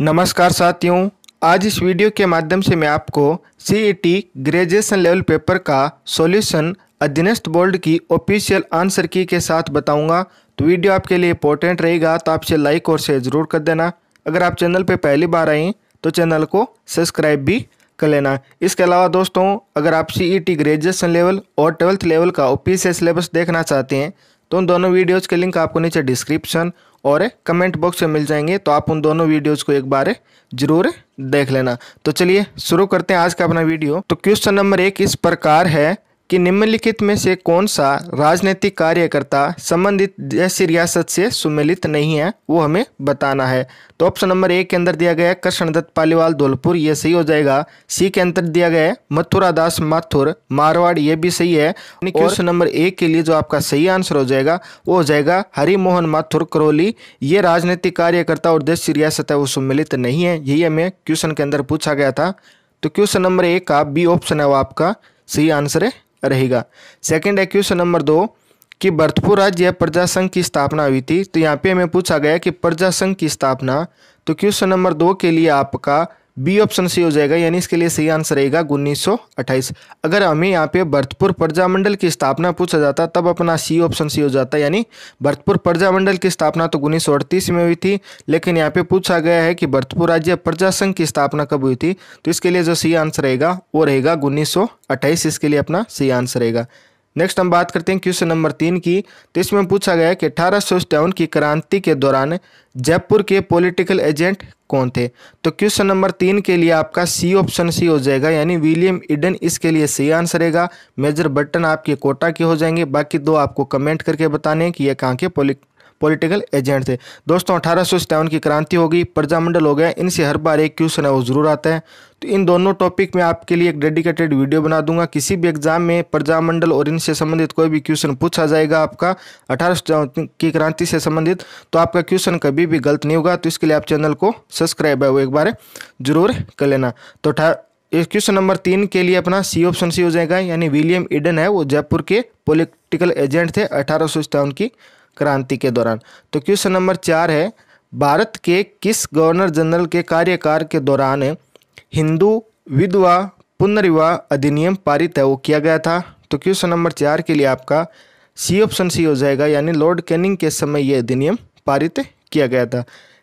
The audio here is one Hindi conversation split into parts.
नमस्कार साथियों आज इस वीडियो के माध्यम से मैं आपको टी ग्रेजुएशन लेवल पेपर का सॉल्यूशन अधीनस्थ बोर्ड की ऑफिशियल आंसर की के साथ बताऊंगा तो वीडियो आपके लिए इंपॉर्टेंट रहेगा तो आप इसे लाइक और शेयर ज़रूर कर देना अगर आप चैनल पर पहली बार आए तो चैनल को सब्सक्राइब भी कर लेना इसके अलावा दोस्तों अगर आप टी ग्रेजुएशन लेवल और ट्वेल्थ लेवल का ऑफिशियल सिलेबस देखना चाहते हैं तो उन दोनों वीडियोज़ के लिंक आपको नीचे डिस्क्रिप्शन और कमेंट बॉक्स में मिल जाएंगे तो आप उन दोनों वीडियोज़ को एक बार जरूर देख लेना तो चलिए शुरू करते हैं आज का अपना वीडियो तो क्वेश्चन नंबर एक इस प्रकार है कि निम्नलिखित में से कौन सा राजनीतिक कार्यकर्ता संबंधित जैसी रियासत से सुमेलित नहीं है वो हमें बताना है तो ऑप्शन नंबर ए के अंदर दिया गया है कृष्ण दत्त पालीवाल धौलपुर ये सही हो जाएगा सी के अंदर दिया गया है मथुरा दास माथुर मारवाड़ ये भी सही है क्वेश्चन नंबर ए के लिए जो आपका सही आंसर हो जाएगा वो हो जाएगा हरिमोहन माथुर करौली ये राजनीतिक कार्यकर्ता और देश रियासत है वो सुमिलित नहीं है यही हमें क्वेश्चन के अंदर पूछा गया था तो क्वेश्चन नंबर ए का बी ऑप्शन है वो आपका सही आंसर है रहेगा सेकंड एक्यूशन नंबर दो कि भरतपुर राज्य प्रजा संघ की स्थापना हुई थी तो यहाँ पे हमें पूछा गया कि प्रजा संघ की स्थापना तो क्वेश्चन नंबर दो के लिए आपका बी ऑप्शन सही हो जाएगा यानी इसके लिए सही आंसर रहेगा उन्नीस अगर हमें यहाँ पे भरतपुर प्रजामंडल की स्थापना पूछा जाता तब अपना सी ऑप्शन सही हो जाता यानी भरतपुर प्रजामंडल की स्थापना तो उन्नीस में हुई थी लेकिन यहाँ पे पूछा गया है कि भरतपुर राज्य प्रजा संघ की स्थापना कब हुई थी तो इसके लिए जो सही आंसर रहेगा वो रहेगा उन्नीस इसके लिए अपना सही आंसर रहेगा नेक्स्ट हम बात करते हैं क्वेश्चन नंबर तीन की तो इसमें पूछा गया कि अठारह की क्रांति के दौरान जयपुर के पॉलिटिकल एजेंट कौन थे तो क्वेश्चन नंबर तीन के लिए आपका सी ऑप्शन सी हो जाएगा यानी विलियम इडन इसके लिए सही आंसर रहेगा मेजर बटन आपके कोटा के हो जाएंगे बाकी दो आपको कमेंट करके बताने कि ये कहाँ के पॉलिट पॉलिटिकल एजेंट थे दोस्तों अठारह की क्रांति होगी प्रजामंडल हो गया इनसे हर बार एक क्वेश्चन है वो जरूर आता है तो इन दोनों टॉपिक में आपके लिए एक डेडिकेटेड वीडियो बना दूंगा किसी भी एग्जाम में प्रजामंडल और इनसे संबंधित कोई भी क्वेश्चन पूछा जाएगा आपका अठारह की क्रांति से संबंधित तो आपका क्वेश्चन कभी भी गलत नहीं होगा तो इसके लिए आप चैनल को सब्सक्राइब है वो एक बार जरूर कर लेना तो क्वेश्चन नंबर तीन के लिए अपना सी ऑप्शन सी हो जाएगा यानी विलियम इडन है वो जयपुर के पॉलिटिकल एजेंट थे अठारह की क्रांति के दौरान तो क्वेश्चन नंबर चार है भारत के किस गवर्नर जनरल के कार्यकाल के दौरान हिंदू विधवा पुनर्विवाह अधिनियम पारित है वो किया गया था तो क्वेश्चन नंबर चार के लिए आपका सी ऑप्शन सी हो जाएगा यानी लॉर्ड कैनिंग के समय यह अधिनियम पारित किया गया था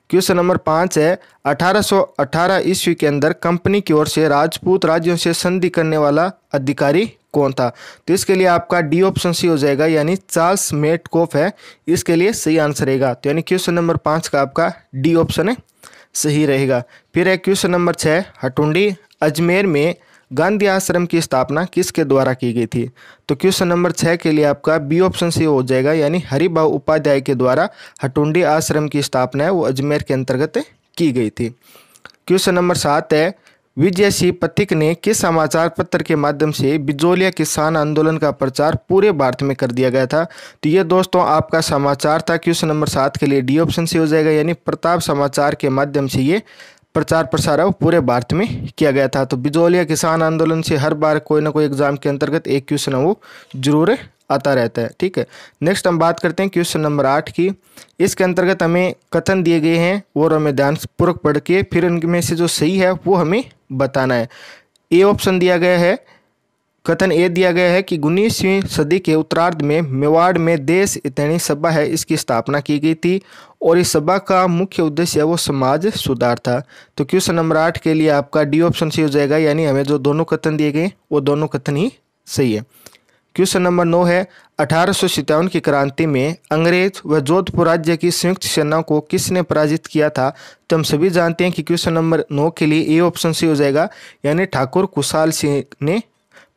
क्वेश्चन नंबर पाँच है 1818 ईस्वी के अंदर कंपनी की ओर से राजपूत राज्यों से संधि करने वाला अधिकारी कौन था तो इसके लिए आपका डी ऑप्शन सी हो जाएगा यानी चार्ल्स मेटकोफ है इसके लिए सही आंसर रहेगा तो यानी क्वेश्चन नंबर पाँच का आपका डी ऑप्शन है सही रहेगा फिर है क्वेश्चन नंबर छः हटुंडी अजमेर में गांधी आश्रम की स्थापना किसके द्वारा की गई थी तो क्वेश्चन नंबर छः के लिए आपका बी ऑप्शन सी हो जाएगा यानी हरिभा उपाध्याय के द्वारा हटुंडी आश्रम की स्थापना है वो अजमेर के अंतर्गत की गई थी क्वेश्चन नंबर सात है विजय सिंह पथिक ने किस समाचार पत्र के माध्यम से बिजोलिया किसान आंदोलन का प्रचार पूरे भारत में कर दिया गया था तो ये दोस्तों आपका समाचार था क्वेश्चन नंबर सात के लिए डी ऑप्शन से हो जाएगा यानी प्रताप समाचार के माध्यम से ये प्रचार प्रसार है पूरे भारत में किया गया था तो बिजोलिया किसान आंदोलन से हर बार कोई ना कोई एग्जाम के अंतर्गत एक क्वेश्चन वो जरूर आता रहता है ठीक है नेक्स्ट हम बात करते हैं क्वेश्चन नंबर आठ की इसके अंतर्गत हमें कथन दिए गए हैं और हमें पूर्वक पढ़ के फिर उनमें से जो सही है वो हमें बताना है ए ऑप्शन दिया गया है कथन ए दिया गया है कि उन्नीसवीं सदी के उत्तरार्ध में मेवाड़ में देश इतनी सभा है इसकी स्थापना की गई थी और इस सभा का मुख्य उद्देश्य वो समाज सुधार था तो क्वेश्चन नंबर आठ के लिए आपका डी ऑप्शन सही हो जाएगा यानी हमें जो दोनों कथन दिए गए वो दोनों कथन ही सही है क्वेश्चन नंबर नौ है अठारह की क्रांति में अंग्रेज व जोधपुर राज्य की संयुक्त सेना को किसने पराजित किया था तो हम सभी जानते हैं कि क्वेश्चन नंबर नौ के लिए ए ऑप्शन सी हो जाएगा यानी ठाकुर कुशाल सिंह ने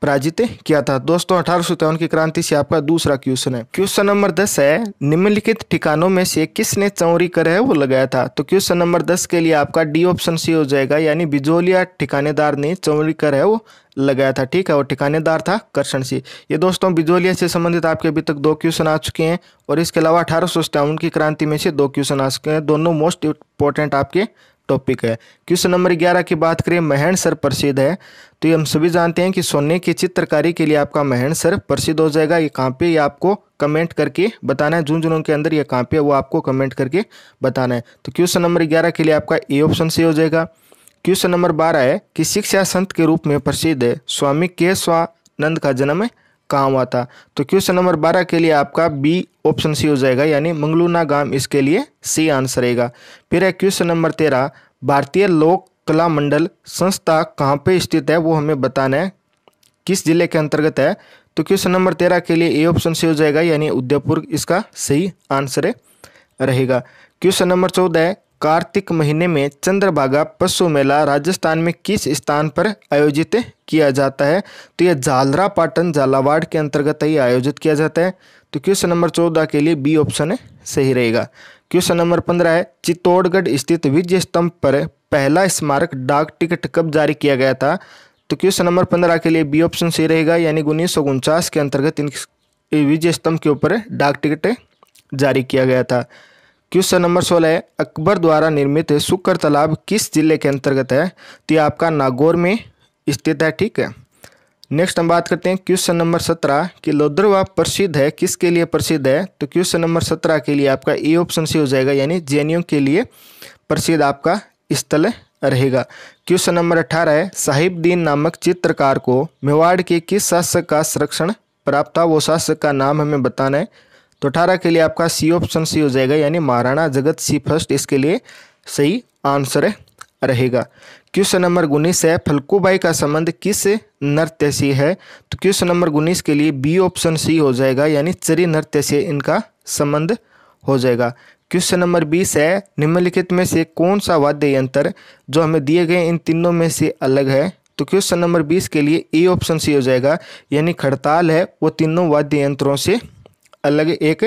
पराजित किया था दोस्तों अठारह की क्रांति से आपका दूसरा क्वेश्चन है क्वेश्चन नंबर दस है निम्नलिखित ठिकानों में से किसने चौरी कर है वो लगाया था तो क्वेश्चन नंबर दस के लिए आपका डी ऑप्शन सी हो जाएगा यानी बिजोलिया ठिकानेदार ने चौरी कर है वो लगाया था ठीक है वो ठिकानेदार था कर्षण सिंह ये दोस्तों बिजोलिया से संबंधित आपके अभी तक दो क्वेश्चन आ चुके हैं और इसके अलावा अठारह की क्रांति में से दो क्वेश्चन आ चुके हैं दोनों मोस्ट इंपॉर्टेंट आपके टॉपिक है क्वेश्चन नंबर ग्यारह की बात करें महेंद्र सर प्रसिद्ध है तो ये हम सभी जानते हैं कि सोने की चित्रकारी के लिए आपका महेंद्र सर प्रसिद्ध हो जाएगा ये कहाँ पे ये आपको कमेंट करके बताना है जून जुनों के अंदर ये कहाँ पे है वो आपको कमेंट करके बताना है तो क्वेश्चन नंबर ग्यारह के लिए आपका ए ऑप्शन सही हो जाएगा क्वेश्चन नंबर बारह है कि शिक्षा संत के रूप में प्रसिद्ध है स्वामी केशवानंद का जन्म काम आता तो क्वेश्चन नंबर बारह के लिए आपका बी ऑप्शन सी हो जाएगा यानी मंगलूना गांव इसके लिए सी आंसर रहेगा फिर है क्वेश्चन नंबर तेरह भारतीय लोक कला मंडल संस्था कहाँ पे स्थित है वो हमें बताना है किस जिले के अंतर्गत है तो क्वेश्चन नंबर तेरह के लिए ए ऑप्शन सी हो जाएगा यानी उदयपुर इसका सही आंसर रहेगा क्वेश्चन नंबर चौदह है कार्तिक महीने में चंद्रभागा पशु मेला राजस्थान में किस स्थान पर आयोजित किया जाता है तो यह झालरा पाटन झालावाड़ के अंतर्गत ही आयोजित किया जाता है तो क्वेश्चन नंबर चौदह के लिए बी ऑप्शन सही रहेगा क्वेश्चन नंबर पंद्रह है चित्तौड़गढ़ स्थित विजय स्तंभ पर पहला स्मारक डाक टिकट कब जारी किया गया था तो क्वेश्चन नंबर पंद्रह के लिए बी ऑप्शन सही रहेगा यानी उन्नीस सौ उनचास के अंतर्गत इन विजय स्तंभ के ऊपर डाक टिकट जारी किया गया था क्वेश्चन नंबर सोलह है अकबर द्वारा निर्मित सुकर तालाब किस जिले के अंतर्गत है तो ये आपका नागौर में स्थित है ठीक है नेक्स्ट हम बात करते हैं क्वेश्चन नंबर सत्रह कि लोद्रवा प्रसिद्ध है किसके लिए प्रसिद्ध है तो क्वेश्चन नंबर सत्रह के लिए आपका ए ऑप्शन से हो जाएगा यानी जे के लिए प्रसिद्ध आपका स्थल रहेगा क्वेश्चन नंबर अठारह है साहिबद्दीन नामक चित्रकार को मेवाड़ के किस शासक का संरक्षण प्राप्त था वो शासक का नाम हमें बताना है तो अठारह के लिए आपका सी ऑप्शन सही हो जाएगा यानी महाराणा जगत सी फर्स्ट इसके लिए सही आंसर रहेगा क्वेश्चन नंबर उन्नीस है फलकूबाई का संबंध किस नृत्य से है तो क्वेश्चन नंबर उन्नीस के लिए बी ऑप्शन सी हो जाएगा यानी चरी नृत्य से इनका संबंध हो जाएगा क्वेश्चन नंबर बीस है निम्नलिखित में से कौन सा वाद्य यंत्र जो हमें दिए गए इन तीनों में से अलग है तो क्वेश्चन नंबर बीस के लिए ए ऑप्शन सी हो जाएगा यानी खड़ताल है वो तीनों वाद्य यंत्रों से अलग एक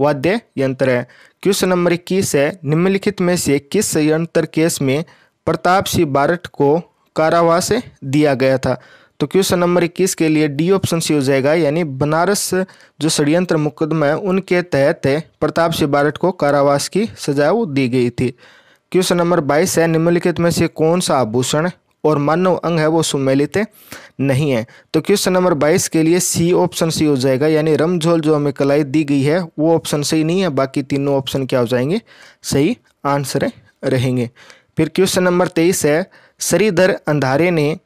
वाद्य यंत्र है क्वेश्चन नंबर इक्कीस है निम्नलिखित में से किस षडयंत्र केस में प्रताप सिंह बारट को कारावास दिया गया था तो क्वेश्चन नंबर इक्कीस के लिए डी ऑप्शन सी हो जाएगा यानी बनारस जो षडयंत्र मुकदमा है उनके तहत प्रताप सिंह बारट को कारावास की सजा दी गई थी क्वेश्चन नंबर बाईस है निम्नलिखित में से कौन सा आभूषण और मानव अंग है वो सुमेलित नहीं है तो क्वेश्चन नंबर बाईस के लिए सी ऑप्शन से हो जाएगा यानी रमझोल जो हमें कलाई दी गई है वो ऑप्शन सही नहीं है बाकी तीनों ऑप्शन क्या हो जाएंगे सही आंसर रहेंगे फिर क्वेश्चन नंबर तेईस है श्रीधर अंधारे ने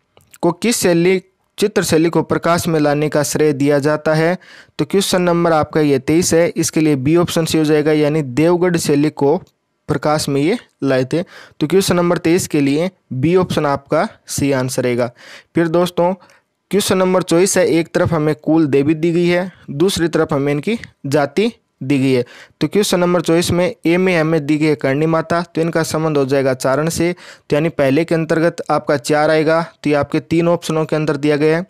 को किस शैली चित्र शैली को प्रकाश में लाने का श्रेय दिया जाता है तो क्वेश्चन नंबर आपका ये तेईस है इसके लिए बी ऑप्शन सही हो जाएगा यानी देवगढ़ शैली को प्रकाश में ये लाए थे तो क्वेश्चन नंबर तेईस के लिए बी ऑप्शन आपका सी आंसर रहेगा फिर दोस्तों क्वेश्चन नंबर चौबीस है एक तरफ हमें कुल देवी दी गई है दूसरी तरफ हमें इनकी जाति दी गई है तो क्वेश्चन नंबर चौबीस में ए में हमें दी गई है करणी माता तो इनका संबंध हो जाएगा चारण से तो यानी पहले के अंतर्गत आपका चार आएगा तो ये आपके तीन ऑप्शनों के अंदर दिया गया है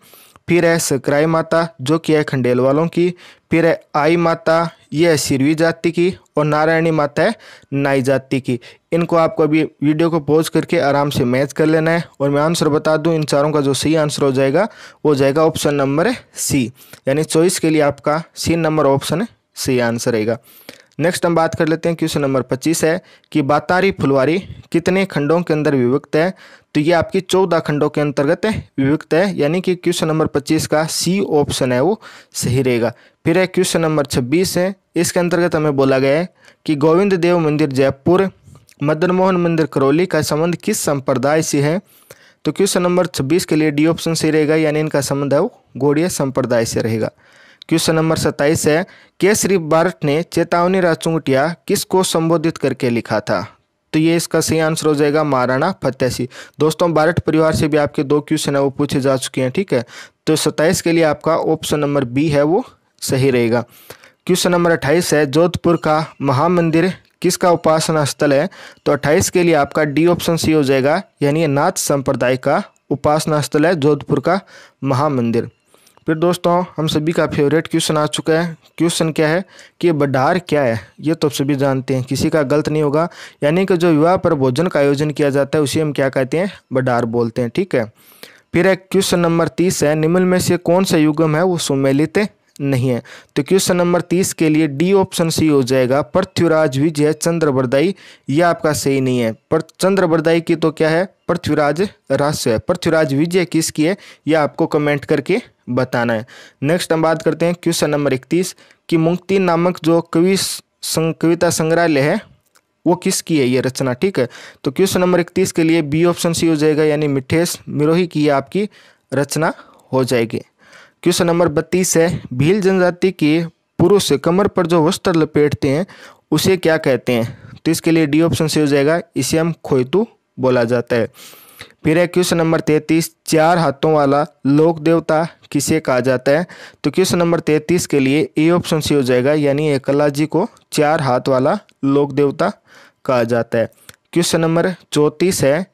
फिर है सकराई माता जो कि है खंडेल वालों की फिर है आई माता ये है सिरवी जाति की और नारायणी माता है नाई जाति की इनको आपको अभी वीडियो को पॉज करके आराम से मैच कर लेना है और मैं आंसर बता दूं इन चारों का जो सही आंसर हो जाएगा वो जाएगा ऑप्शन नंबर है सी यानी चॉइस के लिए आपका सी नंबर ऑप्शन सही आंसर रहेगा नेक्स्ट हम बात कर लेते हैं क्वेश्चन नंबर पच्चीस है कि बातारी फुलवारी कितने खंडों के अंदर विभक्त है तो ये आपकी चौदह खंडों के अंतर्गत विभक्त है यानी कि क्वेश्चन नंबर पच्चीस का सी ऑप्शन है वो सही रहेगा फिर है क्वेश्चन नंबर छब्बीस है इसके अंतर्गत हमें बोला गया है कि गोविंद देव मंदिर जयपुर मदन मोहन मंदिर करौली का संबंध किस संप्रदाय से है तो क्वेश्चन नंबर छब्बीस के लिए डी ऑप्शन सही रहेगा यानी इनका संबंध है वो गोडिया संप्रदाय से रहेगा क्वेश्चन नंबर सत्ताईस है के श्री ने चेतावनी राजचुंगटिया किसको संबोधित करके लिखा था तो ये इसका सही आंसर हो जाएगा महाराणा फतेह सिंह दोस्तों बारठ परिवार से भी आपके दो क्वेश्चन है वो पूछे जा चुके हैं ठीक है तो सत्ताईस के लिए आपका ऑप्शन नंबर बी है वो सही रहेगा क्वेश्चन नंबर अट्ठाईस है जोधपुर का महामंदिर किसका उपासना स्थल है तो अट्ठाईस के लिए आपका डी ऑप्शन सी हो जाएगा यानी नाथ संप्रदाय का उपासना स्थल है जोधपुर का महामंदिर फिर दोस्तों हम सभी का फेवरेट क्वेश्चन आ चुका है क्वेश्चन क्या है कि बडार क्या है ये तो आप सभी जानते हैं किसी का गलत नहीं होगा यानी कि जो विवाह पर भोजन का आयोजन किया जाता है उसे हम क्या कहते हैं बडार बोलते हैं ठीक है फिर एक क्वेश्चन नंबर तीस है निम्न में से कौन सा युगम है वो सुमेलित नहीं है तो क्वेश्चन नंबर तीस के लिए डी ऑप्शन सही हो जाएगा पृथ्वीराज विजय चंद्रवरदाई यह आपका सही नहीं है पर चंद्रवरदाई की तो क्या है पृथ्वीराज रहस्य है पृथ्वीराज विजय किसकी है यह आपको कमेंट करके बताना है नेक्स्ट हम बात करते हैं क्वेश्चन नंबर इकतीस कि मुक्ति नामक जो कवि संग, कविता संग्रहालय है वो किसकी है ये रचना ठीक है तो क्वेश्चन नंबर इकतीस के लिए बी ऑप्शन सी हो जाएगा यानी मिठेश मिरोही की आपकी रचना हो जाएगी क्वेश्चन नंबर बत्तीस है भील जनजाति के पुरुष कमर पर जो वस्त्र लपेटते हैं उसे क्या कहते हैं तो इसके लिए डी ऑप्शन सी हो जाएगा इसे हम खोयतू बोला जाता है फिर है क्वेश्चन नंबर तैंतीस चार हाथों वाला लोक देवता किसे कहा जाता है तो क्वेश्चन नंबर तैंतीस के लिए ए ऑप्शन सी हो जाएगा यानी एकला जी को चार हाथ वाला लोक देवता कहा जाता है क्वेश्चन नंबर चौंतीस है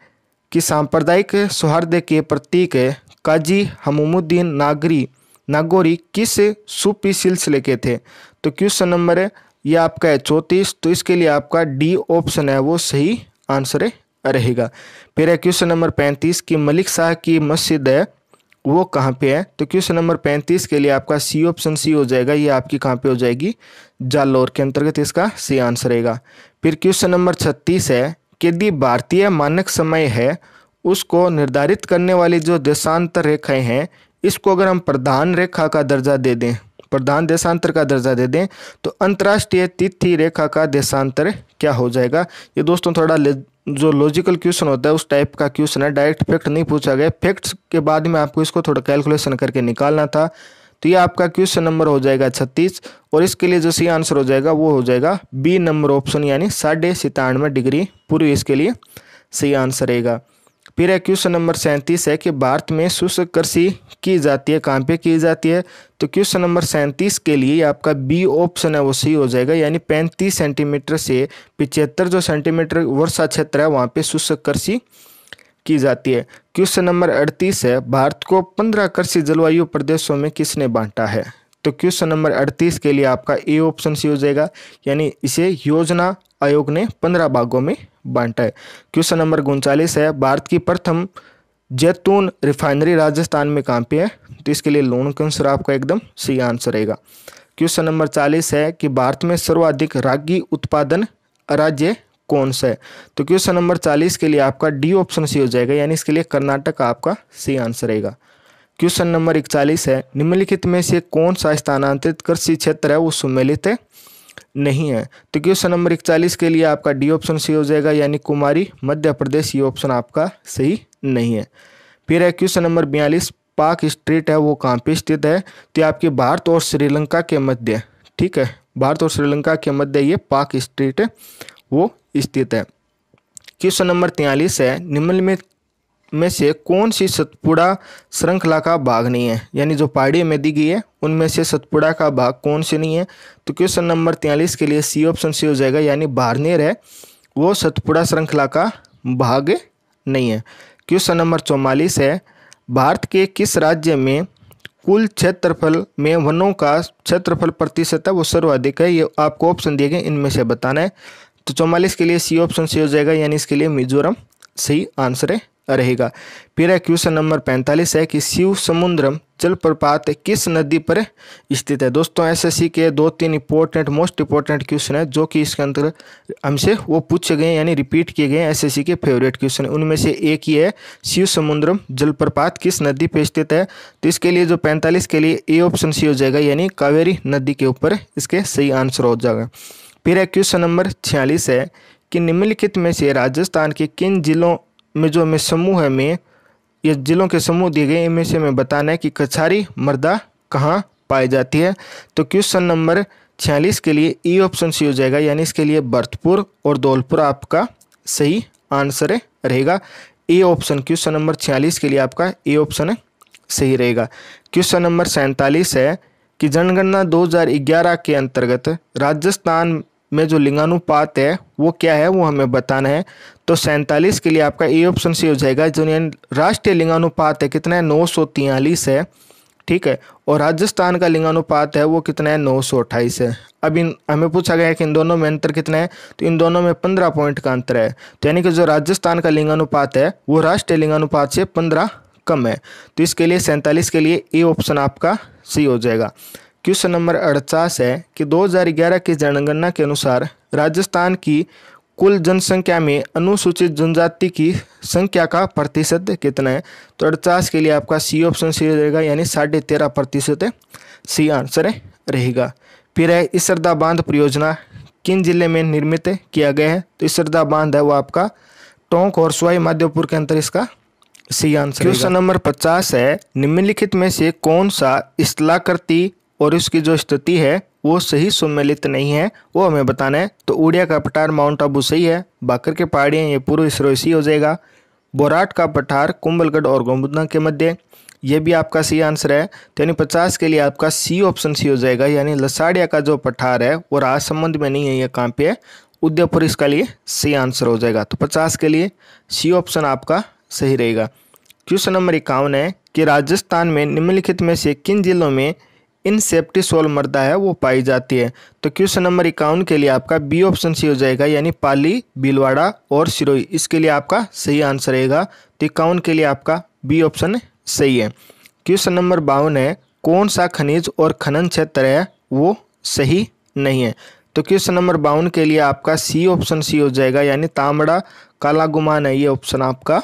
कि सांप्रदायिक सौहार्द के प्रतीक है काजी हमुद्दीन नागरी नागौरी किस सूपी सिलसिले के थे तो क्वेश्चन नंबर ये आपका है चौंतीस तो इसके लिए आपका डी ऑप्शन है वो सही आंसर है रहेगा फिर क्वेश्चन नंबर पैंतीस कि मलिक शाह की मस्जिद है वो कहाँ पे है तो क्वेश्चन नंबर पैंतीस के लिए आपका सी ऑप्शन सी हो जाएगा ये आपकी कहाँ पे हो जाएगी जालौर के अंतर्गत इसका सी आंसर रहेगा फिर क्वेश्चन नंबर छत्तीस है कि यदि भारतीय मानक समय है उसको निर्धारित करने वाली जो देशांतर रेखाएं हैं इसको अगर हम प्रधान रेखा का दर्जा दे दें प्रधान देशांतर का दर्जा दे दें तो अंतर्राष्ट्रीय तिथि रेखा का देशांतर क्या हो जाएगा ये दोस्तों थोड़ा जो लॉजिकल क्वेश्चन होता है उस टाइप का क्वेश्चन है डायरेक्ट फैक्ट नहीं पूछा गया फैक्ट्स के बाद में आपको इसको थोड़ा कैलकुलेशन करके निकालना था तो ये आपका क्वेश्चन नंबर हो जाएगा छत्तीस और इसके लिए जो सी आंसर हो जाएगा वो हो जाएगा बी नंबर ऑप्शन यानी साढ़े सितानवे डिग्री पूर्व इसके लिए सही आंसर रहेगा फिर क्वेश्चन नंबर सैंतीस है कि भारत में शुष्क कृषि की जाती है कहाँ पे की जाती है तो क्वेश्चन नंबर सैंतीस के लिए आपका बी ऑप्शन है वो सही हो जाएगा यानी पैंतीस सेंटीमीटर से पिचहत्तर जो सेंटीमीटर वर्षा क्षेत्र है वहाँ पे शुष्क कृषि की जाती है क्वेश्चन नंबर अड़तीस है भारत को पंद्रह कृषि जलवायु प्रदेशों में किसने बांटा है तो क्वेश्चन नंबर अड़तीस के लिए आपका ए ऑप्शन सी हो जाएगा यानी इसे योजना आयोग ने पंद्रह भागों में बांटा है क्वेश्चन नंबर उनचालीस है भारत की प्रथम जैतून रिफाइनरी राजस्थान में कहाँ पे है तो इसके लिए लोणक आंसर आपका एकदम सही आंसर रहेगा क्वेश्चन नंबर चालीस है कि भारत में सर्वाधिक रागी उत्पादन राज्य कौन सा है तो क्वेश्चन नंबर चालीस के लिए आपका डी ऑप्शन सी हो जाएगा यानी इसके लिए कर्नाटक आपका सी आंसर रहेगा क्वेश्चन नंबर इकतालीस है निम्नलिखित में से कौन सा स्थानांतरित कृषि क्षेत्र है वो सुमेलित नहीं है तो क्वेश्चन नंबर इकतालीस के लिए आपका डी ऑप्शन सही हो जाएगा यानी कुमारी मध्य प्रदेश ये ऑप्शन आपका सही नहीं है फिर है क्वेश्चन नंबर बयालीस पाक स्ट्रीट है वो कहाँ पे स्थित है तो आपके भारत और श्रीलंका के मध्य ठीक है भारत और श्रीलंका के मध्य ये पाक स्ट्रीट वो स्थित है क्वेश्चन नंबर तैंतालीस है में में से कौन सी सतपुड़ा श्रृंखला का भाग नहीं है यानी जो पहाड़ी में दी गई है उनमें से सतपुड़ा का भाग कौन से नहीं है तो क्वेश्चन नंबर तैंतालीस के लिए सी ऑप्शन सी हो जाएगा यानी बारनेर है वो सतपुड़ा श्रृंखला का भाग नहीं है क्वेश्चन नंबर चौवालीस है भारत के किस राज्य में कुल क्षेत्रफल में वनों का क्षेत्रफल प्रतिशत है वो सर्वाधिक है ये आपको ऑप्शन दिए गए इनमें से बताना है तो चौवालीस के लिए सी ऑप्शन सी हो जाएगा यानी इसके लिए मिजोरम सही आंसर है रहेगा फिर क्वेश्चन नंबर पैंतालीस है कि शिव समुद्रम जलप्रपात किस नदी पर स्थित है दोस्तों एसएससी के दो तीन इंपॉर्टेंट मोस्ट इंपॉर्टेंट क्वेश्चन है जो कि इसके अंदर हमसे वो पूछे गए यानी रिपीट किए गए एसएससी के फेवरेट क्वेश्चन उनमें से एक ही है शिव समुद्रम जलप्रपात किस नदी पर स्थित है तो इसके लिए जो पैंतालीस के लिए ए ऑप्शन सी हो जाएगा यानी कावेरी नदी के ऊपर इसके सही आंसर हो जाएगा फिर क्वेश्चन नंबर छियालीस है कि निम्नलिखित में से राजस्थान के किन जिलों में जो हमें समूह है में या जिलों के समूह दिए गए इनमें से हमें बताना है कि कछारी मर्दा कहाँ पाई जाती है तो क्वेश्चन नंबर छियालीस के लिए ई ऑप्शन सी हो जाएगा यानी इसके लिए भरतपुर और धौलपुर आपका सही आंसर रहेगा ए ऑप्शन क्वेश्चन नंबर छियालीस के लिए आपका ए ऑप्शन सही रहेगा क्वेश्चन नंबर सैंतालीस है कि जनगणना 2011 के अंतर्गत राजस्थान में जो लिंगानुपात है वो क्या है वो हमें बताना है तो सैंतालीस के लिए आपका ए ऑप्शन सी हो जाएगा जो राष्ट्रीय लिंगानुपात है कितना है नौ सौ है ठीक है और राजस्थान का लिंगानुपात है वो कितना है नौ सौ अट्ठाईस है अब इन हमें पूछा गया है कि इन दोनों में अंतर कितना है तो इन दोनों में पंद्रह पॉइंट का अंतर है तो यानी कि जो राजस्थान का लिंगानुपात है वो राष्ट्रीय लिंगानुपात से पंद्रह कम है तो इसके लिए सैंतालीस के लिए ए ऑप्शन आपका सही हो जाएगा क्वेश्चन नंबर अड़चास है कि 2011 की जनगणना के अनुसार राजस्थान की कुल जनसंख्या में अनुसूचित जनजाति की संख्या का प्रतिशत कितना है तो अड़चास के लिए आपका सी ऑप्शन सही रहेगा यानी साढ़े तेरह प्रतिशत सी आंसर रहेगा फिर है इसरदा बांध परियोजना किन जिले में निर्मित किया गया है तो इसरदा बांध है वो आपका टोंक और स्वाई माध्यपुर के अंतर इसका सी आंसर क्वेश्चन नंबर पचास है निम्नलिखित में से कौन सा स्थलाकृति और उसकी जो स्थिति है वो सही सम्मिलित नहीं है वो हमें बताना है तो उड़िया का पठार माउंट आबू सही है बाकर के पहाड़ियाँ ये पूर्व सिरोसी हो जाएगा बोराट का पठार कुंभलगढ़ और गोमुदना के मध्य ये भी आपका सही आंसर है तो यानी पचास के लिए आपका सी ऑप्शन सी हो जाएगा यानी लसाड़िया का जो पठार है वो संबंध में नहीं है ये कहाँ पे है उदयपुर इसका लिए सही आंसर हो जाएगा तो पचास के लिए सी ऑप्शन आपका सही रहेगा क्वेश्चन नंबर इक्यावन है कि राजस्थान में निम्नलिखित में से किन जिलों में इन सेफ्टी सोल है वो पाई जाती है तो क्वेश्चन नंबर इक्यावन के लिए आपका बी ऑप्शन सी हो जाएगा यानी पाली भीलवाड़ा और सिरोई इसके लिए आपका सही आंसर रहेगा तो इक्यावन के लिए आपका बी ऑप्शन सही है क्वेश्चन नंबर बावन है कौन सा खनिज और खनन क्षेत्र है वो सही नहीं है तो क्वेश्चन नंबर बावन के लिए आपका सी ऑप्शन सी हो जाएगा यानी तामड़ा काला गुमान है ये ऑप्शन आपका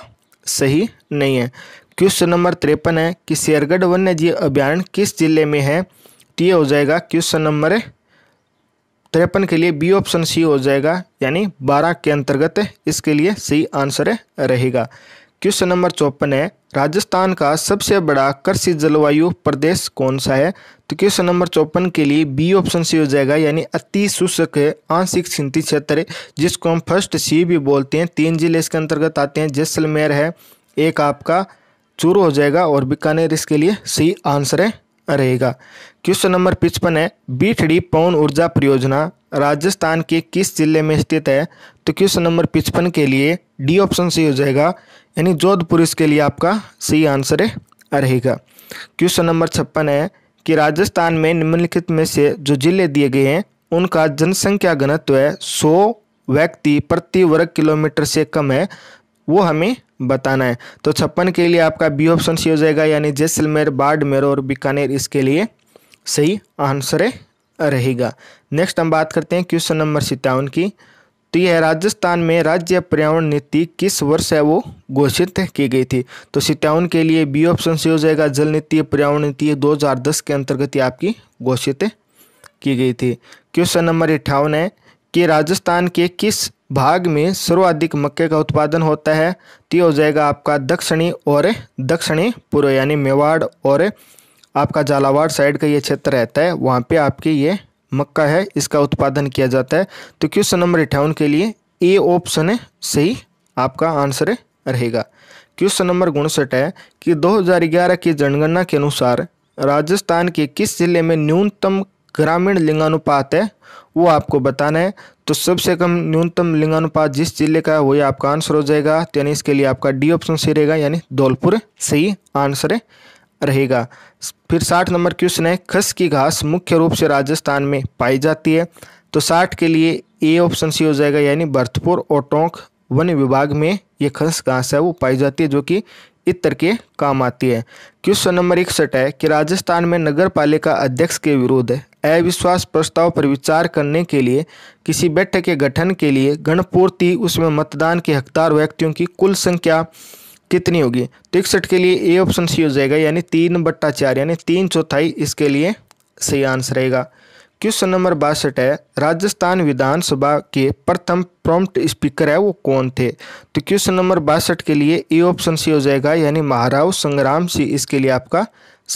सही नहीं है क्वेश्चन नंबर तिरपन है कि शेरगढ़ वन्य जीव अभ्यारण्य किस जिले में है तो ये हो जाएगा क्वेश्चन नंबर तिरपन के लिए बी ऑप्शन सी हो जाएगा यानी बारह के अंतर्गत इसके लिए सही आंसर रहेगा क्वेश्चन नंबर चौपन है राजस्थान का सबसे बड़ा कृषि जलवायु प्रदेश कौन सा है तो क्वेश्चन नंबर चौपन के लिए बी ऑप्शन सी हो जाएगा यानी अति शुष्क आंशिक सिंती क्षेत्र जिसको हम फर्स्ट सी भी बोलते हैं तीन जिले इसके अंतर्गत आते हैं जैसलमेर है एक आपका चूर हो जाएगा और बीकानेर इसके लिए सही आंसर रहेगा क्वेश्चन नंबर पिचपन है बीठड़ी पवन ऊर्जा परियोजना राजस्थान के किस जिले में स्थित है तो क्वेश्चन नंबर पिचपन के लिए डी ऑप्शन सही हो जाएगा यानी जोधपुर इसके लिए आपका सही आंसर रहेगा क्वेश्चन नंबर छप्पन है कि राजस्थान में निम्नलिखित में से जो जिले दिए गए हैं उनका जनसंख्या घनत्व है सौ व्यक्ति प्रति वर्ग किलोमीटर से कम है वो हमें बताना है तो छप्पन के लिए आपका बी ऑप्शन सी हो जाएगा यानी जैसलमेर बाड़मेर और बीकानेर इसके लिए सही आंसर रहेगा नेक्स्ट हम बात करते हैं क्वेश्चन नंबर सितावन की तो यह राजस्थान में राज्य पर्यावरण नीति किस वर्ष है वो घोषित की गई थी तो सितावन के लिए बी ऑप्शन सी हो जाएगा जल नीति पर्यावरण नीति 2010 के अंतर्गत आपकी घोषित की गई थी क्वेश्चन नंबर अट्ठावन है कि राजस्थान के किस भाग में सर्वाधिक मक्के का उत्पादन होता है तो हो जाएगा आपका दक्षिणी और दक्षिणी पूर्व यानी मेवाड़ और आपका झालावाड़ साइड का ये क्षेत्र रहता है वहाँ पे आपके ये मक्का है इसका उत्पादन किया जाता है तो क्वेश्चन नंबर अठावन के लिए ए ऑप्शन सही आपका आंसर रहेगा क्वेश्चन नंबर उनसठ है कि 2011 की जनगणना के अनुसार राजस्थान के किस जिले में न्यूनतम ग्रामीण लिंगानुपात है वो आपको बताना है तो सबसे कम न्यूनतम लिंगानुपात जिस जिले का है वही आपका आंसर हो जाएगा तो यानी इसके लिए आपका डी ऑप्शन सही रहेगा यानी धौलपुर सही आंसर रहेगा फिर साठ नंबर क्वेश्चन है खस की घास मुख्य रूप से राजस्थान में पाई जाती है तो साठ के लिए ए ऑप्शन सी हो जाएगा यानी भरतपुर और टोंक वन विभाग में ये खस घास है वो पाई जाती है जो कि इतर के काम आती है क्वेश्चन नंबर इकसठ है कि राजस्थान में नगर पालिका अध्यक्ष के विरोध अविश्वास प्रस्ताव पर विचार करने के लिए किसी बैठक के गठन के लिए गणपूर्ति उसमें मतदान के हकदार व्यक्तियों की कुल संख्या कितनी होगी तो इकसठ के लिए ए ऑप्शन सी हो जाएगा यानी तीन बट्टा चार यानी तीन चौथाई इसके लिए सही आंसर रहेगा क्वेश्चन नंबर बासठ है राजस्थान विधानसभा के प्रथम प्रॉम्प्ट स्पीकर है वो कौन थे तो क्वेश्चन नंबर बासठ के लिए ए ऑप्शन सी हो जाएगा यानी महाराव संग्राम सिंह इसके लिए आपका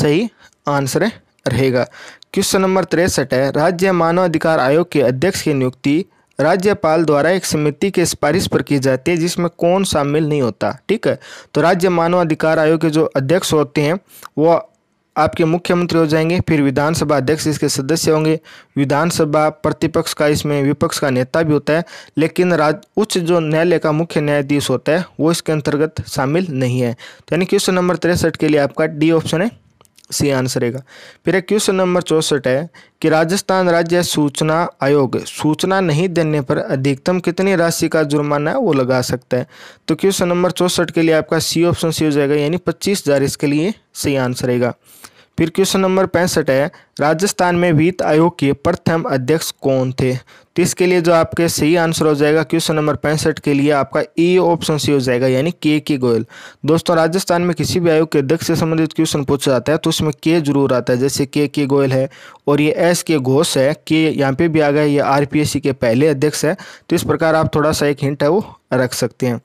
सही आंसर रहेगा क्वेश्चन नंबर तिरसठ है राज्य मानवाधिकार आयोग के अध्यक्ष की नियुक्ति राज्यपाल द्वारा एक समिति के सिफारिश पर की जाती है जिसमें कौन शामिल नहीं होता ठीक है तो राज्य मानवाधिकार आयोग के जो अध्यक्ष होते हैं वो आपके मुख्यमंत्री हो जाएंगे फिर विधानसभा अध्यक्ष इसके सदस्य होंगे विधानसभा प्रतिपक्ष का इसमें विपक्ष का नेता भी होता है लेकिन राज उच्च जो न्यायालय का मुख्य न्यायाधीश होता है वो इसके अंतर्गत शामिल नहीं है तो यानी क्वेश्चन नंबर तिरसठ के लिए आपका डी ऑप्शन है सी आंसर रहेगा फिर क्वेश्चन नंबर चौंसठ है कि राजस्थान राज्य सूचना आयोग सूचना नहीं देने पर अधिकतम कितनी राशि का जुर्माना है वो लगा सकता है तो क्वेश्चन नंबर चौंसठ के लिए आपका सी ऑप्शन सी हो जाएगा यानी पच्चीस हज़ार इसके लिए सही आंसर रहेगा फिर क्वेश्चन नंबर पैंसठ है राजस्थान में वित्त आयोग के प्रथम अध्यक्ष कौन थे तो इसके लिए जो आपके सही आंसर हो जाएगा क्वेश्चन नंबर पैंसठ के लिए आपका ए ऑप्शन सही हो जाएगा यानी के के गोयल दोस्तों राजस्थान में किसी भी आयोग के अध्यक्ष से संबंधित क्वेश्चन पूछा जाता है तो उसमें के जरूर आता है जैसे के के गोयल है और ये एस के घोष है के यहाँ पे भी आ गए ये आर के पहले अध्यक्ष है तो इस प्रकार आप थोड़ा सा एक हिंट है वो रख सकते हैं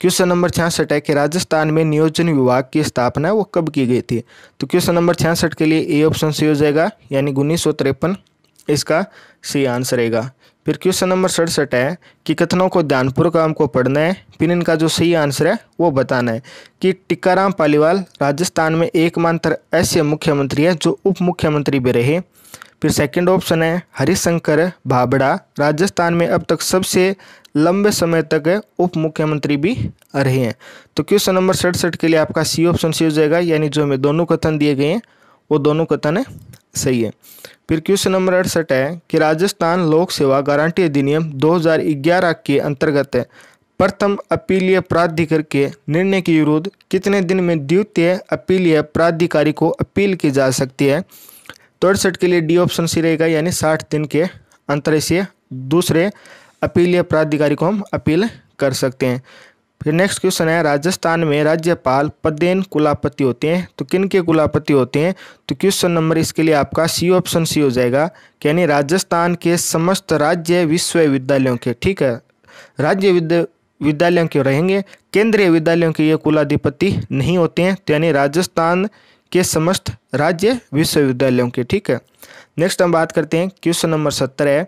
क्वेश्चन नंबर छियासठ है कि राजस्थान में नियोजन विभाग की स्थापना वो कब की गई थी तो क्वेश्चन नंबर छियासठ के लिए ए ऑप्शन सही हो जाएगा यानी उन्नीस इसका सही आंसर रहेगा फिर क्वेश्चन नंबर सड़सठ है कि कथनों को ध्यानपूर्वक हमको पढ़ना है फिर इनका जो सही आंसर है वो बताना है कि टिक्काराम पालीवाल राजस्थान में एकमात्र ऐसे मुख्यमंत्री हैं जो उप मुख्यमंत्री भी रहे फिर सेकंड ऑप्शन है हरिशंकर भाबड़ा राजस्थान में अब तक सबसे लंबे समय तक उप मुख्यमंत्री भी रहे हैं तो क्वेश्चन नंबर सड़सठ के लिए आपका सी ऑप्शन सही हो जाएगा यानी जो हमें दोनों कथन दिए गए हैं वो दोनों कथन सही है फिर क्वेश्चन नंबर अड़सठ है कि राजस्थान लोक सेवा गारंटी अधिनियम 2011 के अंतर्गत प्रथम अपीलीय प्राधिकर के निर्णय के विरुद्ध कितने दिन में द्वितीय अपीलीय प्राधिकारी को अपील की जा सकती है तो अड़सठ के लिए डी ऑप्शन सी रहेगा यानी साठ दिन के अंतर से दूसरे अपीलीय प्राधिकारी को हम अपील कर सकते हैं फिर नेक्स्ट क्वेश्चन है राजस्थान में राज्यपाल पदेन कुलापति होते हैं तो किन के कुलापति होते हैं तो क्वेश्चन नंबर इसके लिए आपका सी ऑप्शन सी हो जाएगा यानी राजस्थान के समस्त राज्य विश्वविद्यालयों के ठीक है राज्य विद्यालयों के रहेंगे केंद्रीय विद्यालयों के ये कुलाधिपति नहीं होते हैं तो यानी राजस्थान के समस्त राज्य विश्वविद्यालयों के ठीक है नेक्स्ट हम बात करते हैं क्वेश्चन नंबर सत्तर है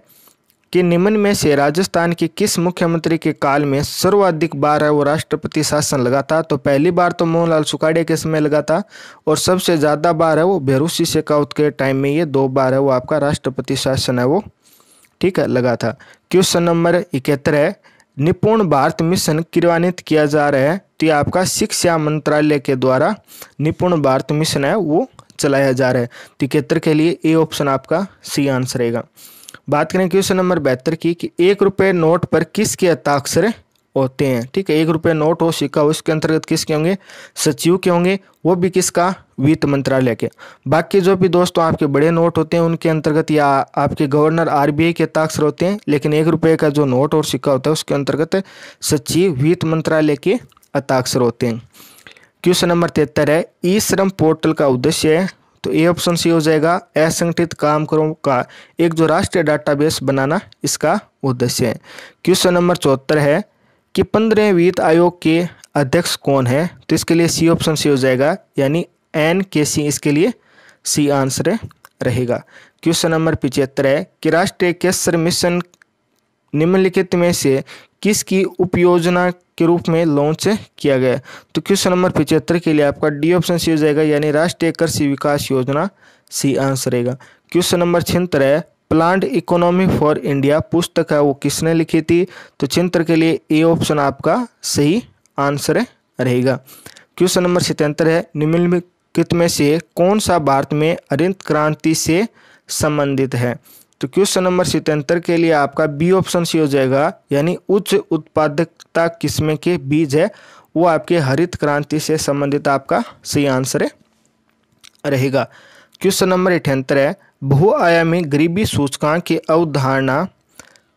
कि निम्न में से राजस्थान के किस मुख्यमंत्री के काल में सर्वाधिक बार है वो राष्ट्रपति शासन लगा था तो पहली बार तो मोहनलाल सुखाड़िया के समय लगा था और सबसे ज़्यादा बार है वो से शेखावत के टाइम में ये दो बार है वो आपका राष्ट्रपति शासन है वो ठीक है लगा था क्वेश्चन नंबर इकहत्तर है निपुण भारत मिशन क्रियान्वित किया जा रहा है तो ये आपका शिक्षा मंत्रालय के द्वारा निपुण भारत मिशन है वो चलाया जा रहा है तो इकहत्तर के लिए ए ऑप्शन आपका सी आंसर रहेगा बात करें क्वेश्चन नंबर बहत्तर की कि एक रुपये नोट पर किसके अताक्षर होते हैं ठीक है एक रुपये नोट हो सिक्का हो इसके अंतर्गत किसके होंगे सचिव के होंगे वो भी किसका वित्त मंत्रालय के बाकी जो भी दोस्तों आपके बड़े नोट होते हैं उनके अंतर्गत या आपके गवर्नर आरबीआई के अताक्षर होते हैं लेकिन एक रुपये का जो नोट और सिक्का होता है उसके अंतर्गत सचिव वित्त मंत्रालय के अताक्षर होते हैं क्वेश्चन नंबर तिहत्तर है ई श्रम पोर्टल का उद्देश्य है तो ए ऑप्शन सी हो जाएगा असंगठित कामकरों का एक जो राष्ट्रीय डाटाबेस बनाना इसका उद्देश्य है क्वेश्चन नंबर चौहत्तर है कि पंद्रह वित्त आयोग के अध्यक्ष कौन है तो इसके लिए सी ऑप्शन सी हो जाएगा यानी एन के सी इसके लिए सी आंसर रहेगा क्वेश्चन नंबर पिचहत्तर है कि राष्ट्रीय केसर मिशन निम्नलिखित में से किसकी उपयोजना के रूप में लॉन्च किया गया तो क्वेश्चन नंबर पिछहत्तर के लिए आपका डी ऑप्शन सी हो जाएगा यानी राष्ट्रीय कृषि विकास योजना सी आंसर रहेगा क्वेश्चन नंबर छिहत्तर है प्लांट इकोनॉमी फॉर इंडिया पुस्तक है वो किसने लिखी थी तो छिहत्तर के लिए ए ऑप्शन आपका सही आंसर रहेगा क्वेश्चन नंबर सतहत्तर है निम्नलिखित में से कौन सा भारत में हरित क्रांति से संबंधित है तो क्वेश्चन नंबर सितहत्तर के लिए आपका बी ऑप्शन सी हो जाएगा यानी उच्च उत्पादकता किस्में के बीज है वो आपके हरित क्रांति से संबंधित आपका सही आंसर है रहेगा क्वेश्चन नंबर अठहत्तर है बहुआयामी गरीबी सूचकांक की अवधारणा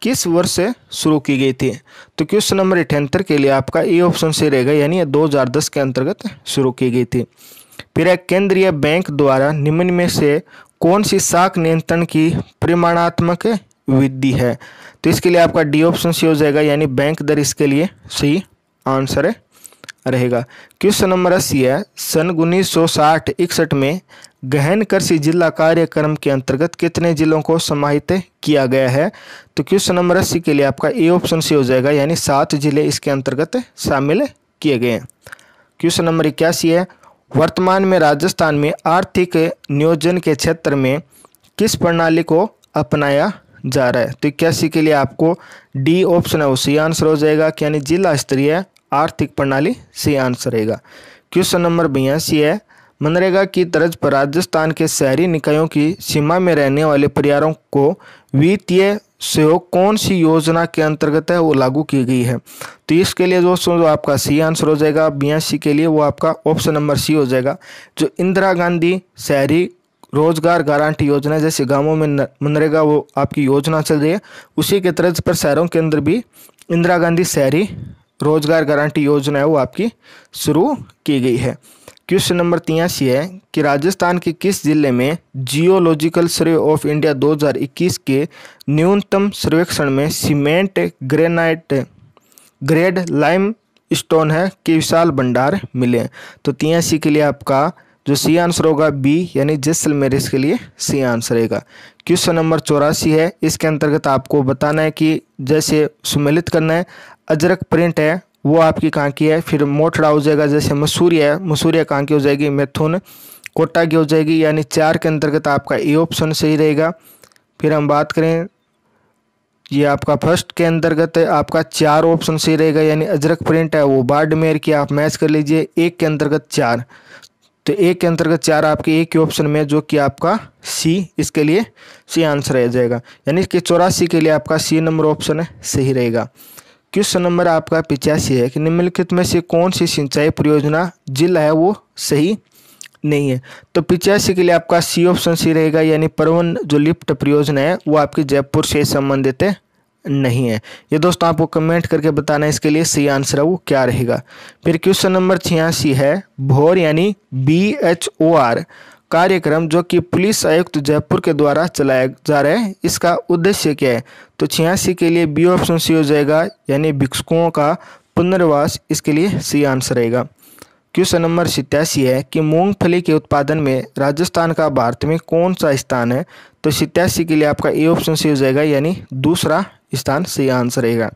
किस वर्ष से शुरू की गई थी तो क्वेश्चन नंबर अठहत्तर के लिए आपका ए ऑप्शन से रहेगा यानी 2010 के अंतर्गत शुरू की गई थी फिर है केंद्रीय बैंक द्वारा निम्न में से कौन सी शाख नियंत्रण की परिमाणात्मक विधि है तो इसके लिए आपका डी ऑप्शन सी हो जाएगा यानी बैंक दर इसके लिए सही आंसर रहेगा क्वेश्चन नंबर अस्सी है सन उन्नीस सौ साठ इकसठ में गहन कृषि जिला कार्यक्रम के अंतर्गत कितने जिलों को समाहित किया गया है तो क्वेश्चन नंबर अस्सी के लिए आपका ए ऑप्शन सी हो जाएगा यानी सात जिले इसके अंतर्गत शामिल किए गए हैं क्वेश्चन नंबर इक्यासी है वर्तमान में राजस्थान में आर्थिक नियोजन के क्षेत्र में किस प्रणाली को अपनाया जा रहा है तो इक्यासी के लिए आपको डी ऑप्शन है वो सी आंसर हो जाएगा यानी जिला स्तरीय आर्थिक प्रणाली सी आंसर रहेगा क्वेश्चन नंबर बयासी है मनरेगा की तर्ज पर राजस्थान के शहरी निकायों की सीमा में रहने वाले परिवारों को वित्तीय से हो कौन सी योजना के अंतर्गत है वो लागू की गई है तो इसके लिए दोस्तों जो आपका सी आंसर हो जाएगा बी के लिए वो आपका ऑप्शन नंबर सी हो जाएगा जो इंदिरा गांधी शहरी रोजगार गारंटी योजना जैसे गांवों में मनरेगा वो आपकी योजना चल रही है उसी के तर्ज पर शहरों के अंदर भी इंदिरा गांधी शहरी रोजगार गारंटी योजना है वो आपकी शुरू की गई है क्वेश्चन नंबर तिरासी है कि राजस्थान के किस जिले में जियोलॉजिकल सर्वे ऑफ इंडिया 2021 के न्यूनतम सर्वेक्षण में cement granite grade limestone है के विशाल भंडार मिले तो तिरासी के लिए आपका जो सी आंसर होगा बी यानी जैसलमेर इसके लिए सी आंसर रहेगा क्वेश्चन नंबर चौरासी है इसके अंतर्गत आपको बताना है कि जैसे सुमेलित करना है अजरक प्रिंट है वो आपकी कहाँ की है फिर मोटड़ा हो जाएगा जैसे मसूरिया है मसूरिया कहाँ की हो जाएगी मैथुन कोटा की हो जाएगी यानी चार के अंतर्गत आपका ए ऑप्शन सही रहेगा फिर हम बात करें ये आपका फर्स्ट के अंतर्गत आपका चार ऑप्शन सही रहेगा यानी अजरक प्रिंट है वो बाडमेर की आप मैच कर लीजिए एक के अंतर्गत चार तो एक के अंतर्गत चार आपके एक ही ऑप्शन में जो कि आपका सी इसके लिए सी आंसर रह जाएगा यानी कि चौरासी के लिए आपका सी नंबर ऑप्शन सही रहेगा क्वेश्चन नंबर आपका पिचासी है कि निम्नलिखित में से कौन सी सिंचाई परियोजना जिला है वो सही नहीं है तो पिचासी के लिए आपका सी ऑप्शन सी रहेगा यानी परवन जो लिफ्ट परियोजना है वो आपकी जयपुर से संबंधित है नहीं है ये दोस्तों आपको कमेंट करके बताना है इसके लिए सही आंसर है वो क्या रहेगा फिर क्वेश्चन नंबर छियासी है भोर यानी बी एच ओ आर कार्यक्रम जो कि पुलिस आयुक्त जयपुर के द्वारा चलाया जा रहा है इसका उद्देश्य क्या है तो छियासी के लिए बी ऑप्शन सी हो जाएगा यानी भिक्षुओं का पुनर्वास इसके लिए सी आंसर रहेगा क्वेश्चन नंबर सितयासी है कि मूंगफली के उत्पादन में राजस्थान का भारत में कौन सा स्थान है तो सितयासी के लिए आपका ए ऑप्शन सी हो जाएगा यानी दूसरा स्थान सही आंसर रहेगा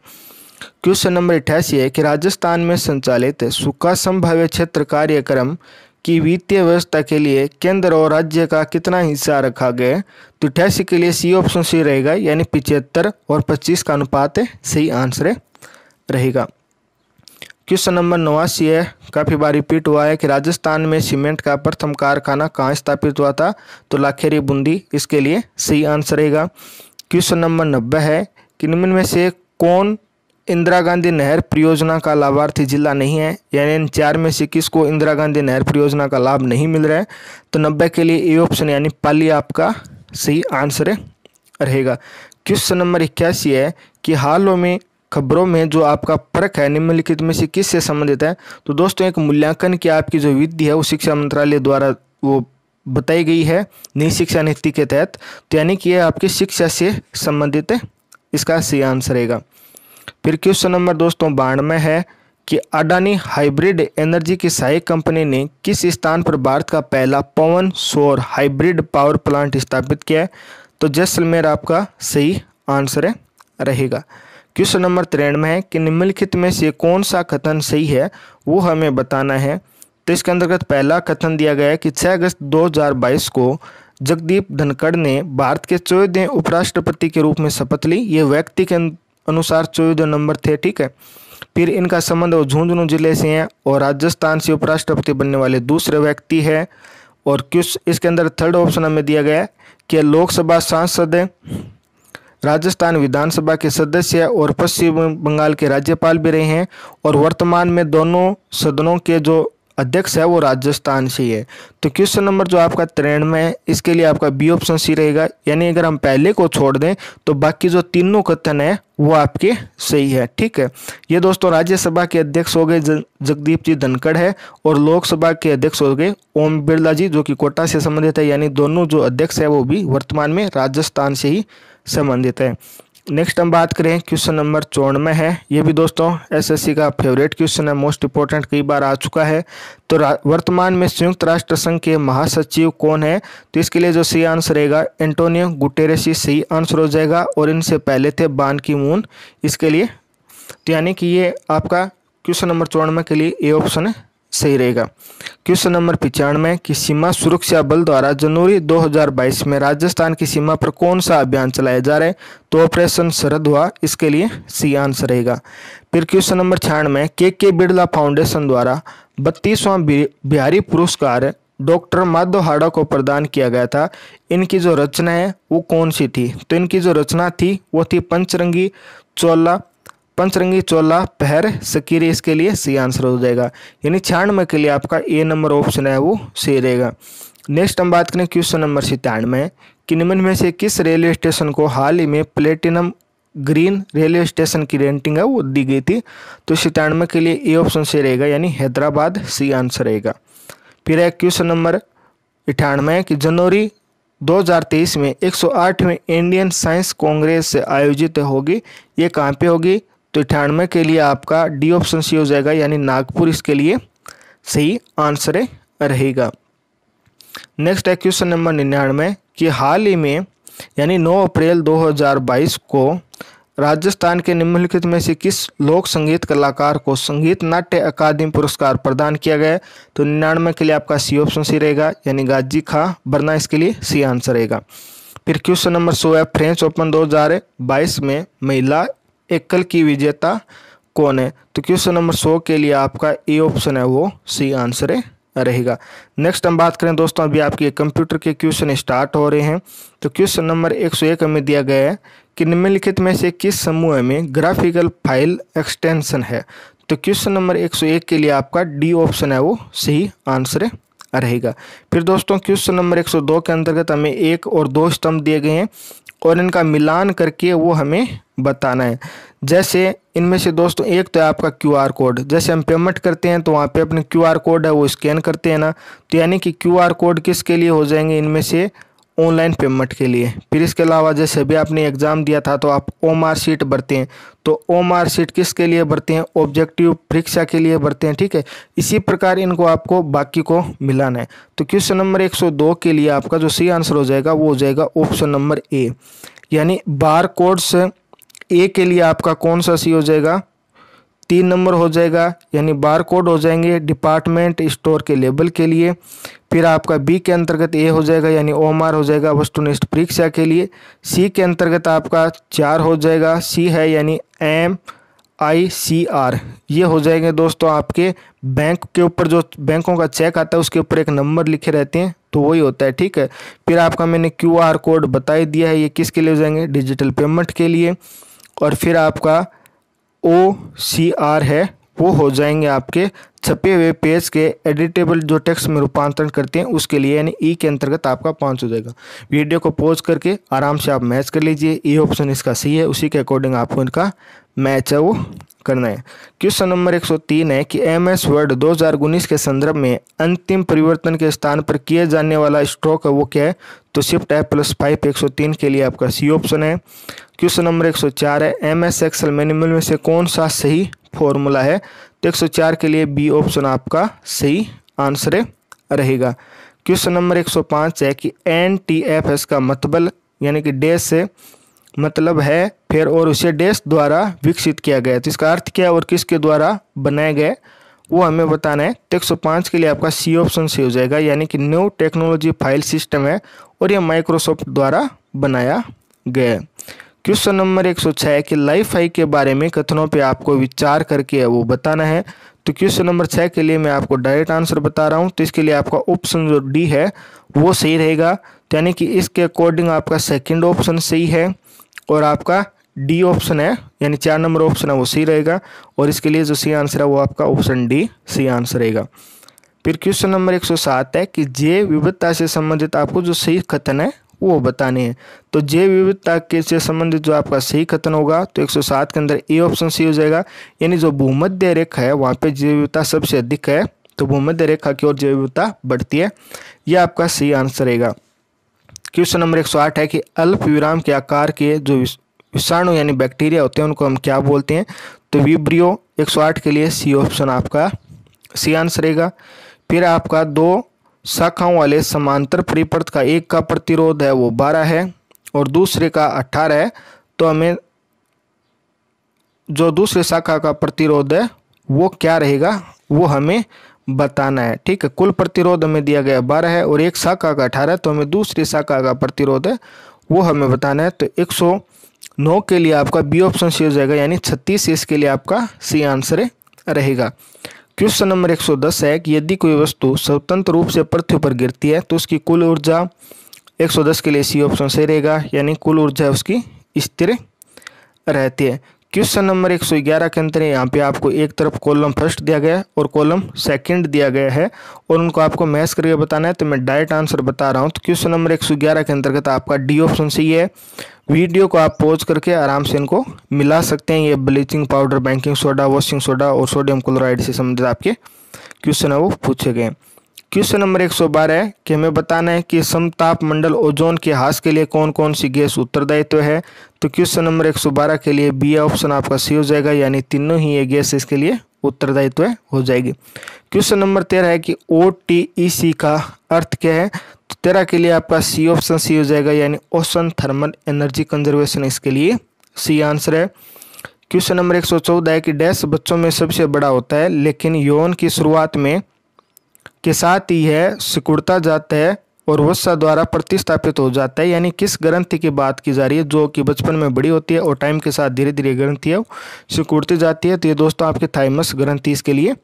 क्वेश्चन नंबर अठासी है कि राजस्थान में संचालित सूखा संभाव्य क्षेत्र कार्यक्रम कि वित्तीय व्यवस्था के लिए केंद्र और राज्य का कितना हिस्सा रखा गया तो अठासी के लिए सी ऑप्शन सही रहेगा यानी पिचहत्तर और पच्चीस का अनुपात सही आंसर रहेगा क्वेश्चन नंबर नवासी है काफ़ी बार रिपीट हुआ है कि राजस्थान में सीमेंट का प्रथम कारखाना कहाँ स्थापित हुआ था तो लाखेरी बूंदी इसके लिए सही आंसर रहेगा क्वेश्चन नंबर नब्बे है कि निम्न में से कौन इंदिरा गांधी नहर परियोजना का लाभार्थी जिला नहीं है यानी इन चार में से किसको इंदिरा गांधी नहर परियोजना का लाभ नहीं मिल रहा है तो नब्बे के लिए ए ऑप्शन यानी पाली आपका सही आंसर रहेगा क्वेश्चन नंबर इक्यासी है कि हालों में खबरों में जो आपका फर्क है निम्नलिखित में से किस से संबंधित है तो दोस्तों एक मूल्यांकन की आपकी जो विधि है वो शिक्षा मंत्रालय द्वारा वो बताई गई है नई शिक्षा नीति के तहत तो यानी कि यह आपकी शिक्षा से संबंधित है इसका सही आंसर रहेगा फिर क्वेश्चन नंबर दोस्तों बानवे है कि अडानी हाइब्रिड एनर्जी की सहायक कंपनी ने किस स्थान पर भारत का पहला पवन सोर हाइब्रिड पावर प्लांट स्थापित किया है तो जैसलमेर आपका सही आंसर रहेगा क्वेश्चन नंबर तिरानवे है कि निम्नलिखित में से कौन सा कथन सही है वो हमें बताना है तो इसके अंतर्गत पहला कथन दिया गया है कि 6 अगस्त 2022 को जगदीप धनखड़ ने भारत के चौदह उपराष्ट्रपति के रूप में शपथ ली ये व्यक्ति के अनुसार चौदह नंबर थे ठीक है फिर इनका संबंध झुंझुनू जिले से हैं और राजस्थान से उपराष्ट्रपति बनने वाले दूसरे व्यक्ति है और क्यूस इसके अंदर थर्ड ऑप्शन हमें दिया गया कि लोकसभा सांसद है राजस्थान विधानसभा के सदस्य और पश्चिम बंगाल के राज्यपाल भी रहे हैं और वर्तमान में दोनों सदनों के जो अध्यक्ष है वो राजस्थान से ही है तो क्वेश्चन नंबर जो आपका तिरानवे है इसके लिए आपका बी ऑप्शन सी रहेगा यानी अगर हम पहले को छोड़ दें तो बाकी जो तीनों कथन है वो आपके सही है ठीक है ये दोस्तों राज्यसभा के अध्यक्ष हो गए जगदीप जी धनखड़ है और लोकसभा के अध्यक्ष हो गए ओम बिरला जी जो कि कोटा से संबंधित है यानी दोनों जो अध्यक्ष है वो भी वर्तमान में राजस्थान से ही संबंधित है नेक्स्ट हम बात करें क्वेश्चन नंबर चौनवे है ये भी दोस्तों एसएससी का फेवरेट क्वेश्चन है मोस्ट इंपॉर्टेंट कई बार आ चुका है तो वर्तमान में संयुक्त राष्ट्र संघ के महासचिव कौन है तो इसके लिए जो सही आंसर रहेगा एंटोनियो गुटेरेस सही आंसर हो जाएगा और इनसे पहले थे बान की मून इसके लिए तो यानी कि ये आपका क्वेश्चन नंबर चौनवे के लिए ए ऑप्शन सही रहेगा क्वेश्चन नंबर पिचानवे की सीमा सुरक्षा बल द्वारा जनवरी 2022 में राजस्थान की सीमा पर कौन सा अभियान चलाया जा रहा है तो ऑपरेशन शरद हुआ इसके लिए सी आंसर रहेगा फिर क्वेश्चन नंबर छियानवे के के बिरला फाउंडेशन द्वारा बत्तीसवां बिहारी पुरस्कार डॉक्टर माधव हाड़ा को प्रदान किया गया था इनकी जो रचना है वो कौन सी थी तो इनकी जो रचना थी वो थी पंचरंगी चोला पंचरंगी चोला पहर सकीरी इसके लिए सी आंसर हो जाएगा यानी छियानवे के लिए आपका ए नंबर ऑप्शन है वो सी रहेगा नेक्स्ट हम बात करें क्वेश्चन नंबर सितानवे कि निम्न में से किस रेलवे स्टेशन को हाल ही में प्लेटिनम ग्रीन रेलवे स्टेशन की रेंटिंग है वो दी गई थी तो सितानवे के लिए ए ऑप्शन सी रहेगा यानी हैदराबाद सी आंसर रहेगा फिर है क्वेश्चन नंबर अठानवे कि जनवरी 2023 में 108वें इंडियन साइंस कांग्रेस से आयोजित होगी ये कहाँ पे होगी तो अठानवे के लिए आपका डी ऑप्शन सही हो जाएगा यानी नागपुर इसके लिए सही आंसर रहेगा नेक्स्ट है क्वेश्चन नंबर निन्यानवे कि हाल ही में यानी 9 अप्रैल 2022 को राजस्थान के निम्नलिखित में से किस लोक संगीत कलाकार को संगीत नाट्य अकादमी पुरस्कार प्रदान किया गया तो निन्यानवे के लिए आपका सी ऑप्शन सी रहेगा यानी गाजी खा बरना इसके लिए सी आंसर रहेगा फिर क्वेश्चन नंबर सो है फ्रेंच ओपन 2022 में महिला एकल की विजेता कौन है तो क्वेश्चन नंबर सौ के लिए आपका ए ऑप्शन है वो सी आंसर है रहेगा नेक्स्ट हम बात करें दोस्तों अभी आपके कंप्यूटर के क्वेश्चन स्टार्ट हो रहे हैं तो क्वेश्चन नंबर 101 हमें दिया गया है कि निम्नलिखित में से किस समूह में ग्राफिकल फाइल एक्सटेंशन है तो क्वेश्चन नंबर 101 के लिए आपका डी ऑप्शन है वो सही आंसर रहेगा फिर दोस्तों क्वेश्चन नंबर 102 के अंतर्गत हमें एक और दो स्तंभ दिए गए हैं और इनका मिलान करके वो हमें बताना है जैसे इनमें से दोस्तों एक तो है आपका क्यू आर कोड जैसे हम पेमेंट करते हैं तो वहाँ पे अपने क्यू आर कोड है वो स्कैन करते हैं ना तो यानी कि क्यू आर कोड किसके लिए हो जाएंगे इनमें से ऑनलाइन पेमेंट के लिए फिर इसके अलावा जैसे भी आपने एग्ज़ाम दिया था तो आप ओम आर भरते हैं तो ओम आर सीट किसके लिए भरते हैं ऑब्जेक्टिव परीक्षा के लिए भरते हैं ठीक है इसी प्रकार इनको आपको बाकी को मिलाना है तो क्वेश्चन नंबर 102 के लिए आपका जो सही आंसर हो जाएगा वो हो जाएगा ऑप्शन नंबर ए यानी बार कोड्स ए के लिए आपका कौन सा सी हो जाएगा तीन नंबर हो जाएगा यानी बार कोड हो जाएंगे डिपार्टमेंट स्टोर के लेबल के लिए फिर आपका बी के अंतर्गत ए हो जाएगा यानी ओ हो जाएगा वस्तुनिष्ठ परीक्षा के लिए सी के अंतर्गत आपका चार हो जाएगा सी है यानी एम आई सी आर ये हो जाएंगे दोस्तों आपके बैंक के ऊपर जो बैंकों का चेक आता है उसके ऊपर एक नंबर लिखे रहते हैं तो वही होता है ठीक है फिर आपका मैंने क्यू आर कोड बताई दिया है ये किसके लिए हो जाएंगे डिजिटल पेमेंट के लिए और फिर आपका ओ सी आर है वो हो जाएंगे आपके छपे हुए पेज के एडिटेबल जो टेक्स्ट में रूपांतरण करते हैं उसके लिए यानी ई e के अंतर्गत आपका पाँच हो जाएगा वीडियो को पॉज करके आराम से आप मैच कर लीजिए ई e ऑप्शन इसका सही है उसी के अकॉर्डिंग आपको इनका मैच है वो करना है क्वेश्चन नंबर 103 है कि एम एस वर्ड दो के संदर्भ में अंतिम परिवर्तन के स्थान पर किए जाने वाला स्ट्रोक है वो क्या है तो शिफ्ट एप प्लस फाइव एक के लिए आपका सी ऑप्शन है क्वेश्चन नंबर 104 है एम एस एक्सएल मैनुअल में से कौन सा सही फॉर्मूला है तो 104 के लिए बी ऑप्शन आपका सही आंसर रहेगा क्वेश्चन नंबर 105 है कि एन टी एफ एस का मतबल यानी कि डे से मतलब है फिर और उसे डेस द्वारा विकसित किया गया तो इसका अर्थ क्या है और किसके द्वारा बनाए गए वो हमें बताना है तो पाँच के लिए आपका सी ऑप्शन सही हो जाएगा यानी कि न्यू टेक्नोलॉजी फाइल सिस्टम है और यह माइक्रोसॉफ्ट द्वारा बनाया गया है क्वेश्चन नंबर एक सौ छः के लाइफ हाई के बारे में कथनों पे आपको विचार करके वो बताना है तो क्वेश्चन नंबर छः के लिए मैं आपको डायरेक्ट आंसर बता रहा हूँ तो इसके लिए आपका ऑप्शन जो डी है वो सही रहेगा तो यानी कि इसके अकॉर्डिंग आपका सेकेंड ऑप्शन सही है और आपका डी ऑप्शन है यानी चार नंबर ऑप्शन है वो सही रहेगा और इसके लिए जो सही आंसर है वो आपका ऑप्शन डी सही आंसर रहेगा फिर क्वेश्चन नंबर एक सौ सात है कि जे विविधता से संबंधित आपको जो सही कथन है वो बताने हैं तो जैव विविधता के से संबंधित जो आपका सही कथन होगा तो 107 के अंदर ए ऑप्शन सही हो जाएगा यानी जो भूमध्य रेखा है वहाँ पे जैव विविधता सबसे अधिक है तो भूमध्य रेखा की ओर जैव विविधता बढ़ती है यह आपका सही आंसर रहेगा क्वेश्चन नंबर एक है कि अल्प विराम के आकार के जो विषाणु यानी बैक्टीरिया होते हैं उनको हम क्या बोलते हैं तो विब्रियो एक के लिए सी ऑप्शन आपका सी आंसर रहेगा फिर आपका दो शाखाओं वाले समांतर परिपथ का एक का प्रतिरोध है वो बारह है और दूसरे का अट्ठारह है तो हमें जो दूसरे शाखा का प्रतिरोध है वो क्या रहेगा वो हमें बताना है ठीक है कुल प्रतिरोध हमें दिया गया बारह है और एक शाखा का अठारह है तो हमें दूसरी शाखा का प्रतिरोध है वो हमें बताना है तो एक सौ नौ के लिए आपका बी ऑप्शन सी हो जाएगा यानी छत्तीस इसके लिए आपका सी आंसर रहेगा क्वेश्चन नंबर 110 है कि यदि कोई वस्तु स्वतंत्र रूप से पृथ्वी पर गिरती है तो उसकी कुल ऊर्जा 110 के लिए सी ऑप्शन सही रहेगा यानी कुल ऊर्जा उसकी स्थिर रहती है क्वेश्चन नंबर 111 के अंतर यहाँ पे आपको एक तरफ कॉलम फर्स्ट दिया गया है और कॉलम सेकंड दिया गया है और उनको आपको मैच करके बताना है तो मैं डायरेक्ट आंसर बता रहा हूँ तो क्वेश्चन नंबर 111 के अंतर्गत आपका डी ऑप्शन सही है वीडियो को आप पॉज करके आराम से इनको मिला सकते हैं ये bleaching powder banking soda washing soda और सोडियम क्लोराइड से संबंधित आपके क्वेश्चन है वो पूछे गए क्वेश्चन नंबर एक सौ बारह है कि हमें बताना है कि समताप मंडल ओजोन के हास के लिए कौन कौन सी गैस उत्तरदायित्व है तो क्वेश्चन नंबर एक सौ बारह के लिए बी ऑप्शन आपका सी हो जाएगा यानी तीनों ही ये गैस इसके लिए उत्तरदायित्व हो जाएगी क्वेश्चन नंबर तेरह है कि ओ e का अर्थ क्या है तेरह के लिए आपका सी ऑप्शन सी हो जाएगा यानी ओशन थर्मल एनर्जी कंजर्वेशन इसके लिए सी आंसर है क्वेश्चन नंबर एक सौ चौदह है कि डैश बच्चों में सबसे बड़ा होता है लेकिन यौन की शुरुआत में के साथ ही है सिकुड़ता जाता है और वसा द्वारा प्रतिस्थापित हो जाता है यानी किस ग्रंथि की बात की जा रही है जो कि बचपन में बड़ी होती है और टाइम के साथ धीरे धीरे ग्रंथि है सिकुड़ती जाती है तो ये दोस्तों आपके थाइमस ग्रंथि इसके लिए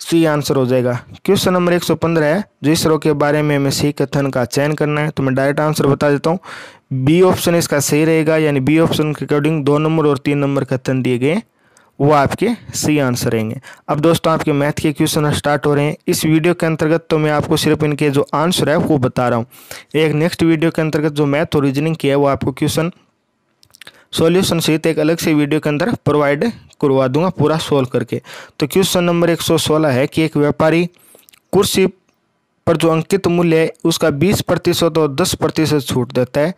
सी आंसर हो जाएगा क्वेश्चन नंबर एक सौ पंद्रह है जो इसरो के बारे में हमें सी कथन का चयन करना है तो मैं डायरेक्ट आंसर बता देता हूँ बी ऑप्शन इसका सही रहेगा यानी बी ऑप्शन के अकॉर्डिंग दो नंबर और तीन नंबर कथन दिए गए वो आपके सही आंसर रहेंगे अब दोस्तों आपके मैथ के क्वेश्चन स्टार्ट हो रहे हैं इस वीडियो के अंतर्गत तो मैं आपको सिर्फ इनके जो आंसर है वो बता रहा हूँ एक नेक्स्ट वीडियो के अंतर्गत जो मैथ और रीजनिंग की है वो आपको क्वेश्चन सॉल्यूशन सहित तो एक अलग से वीडियो के अंदर प्रोवाइड करवा दूंगा पूरा सोल्व करके तो क्वेश्चन नंबर एक सौ सोलह है कि एक व्यापारी कुर्सी पर जो अंकित मूल्य है उसका बीस प्रतिशत और दस प्रतिशत छूट देता है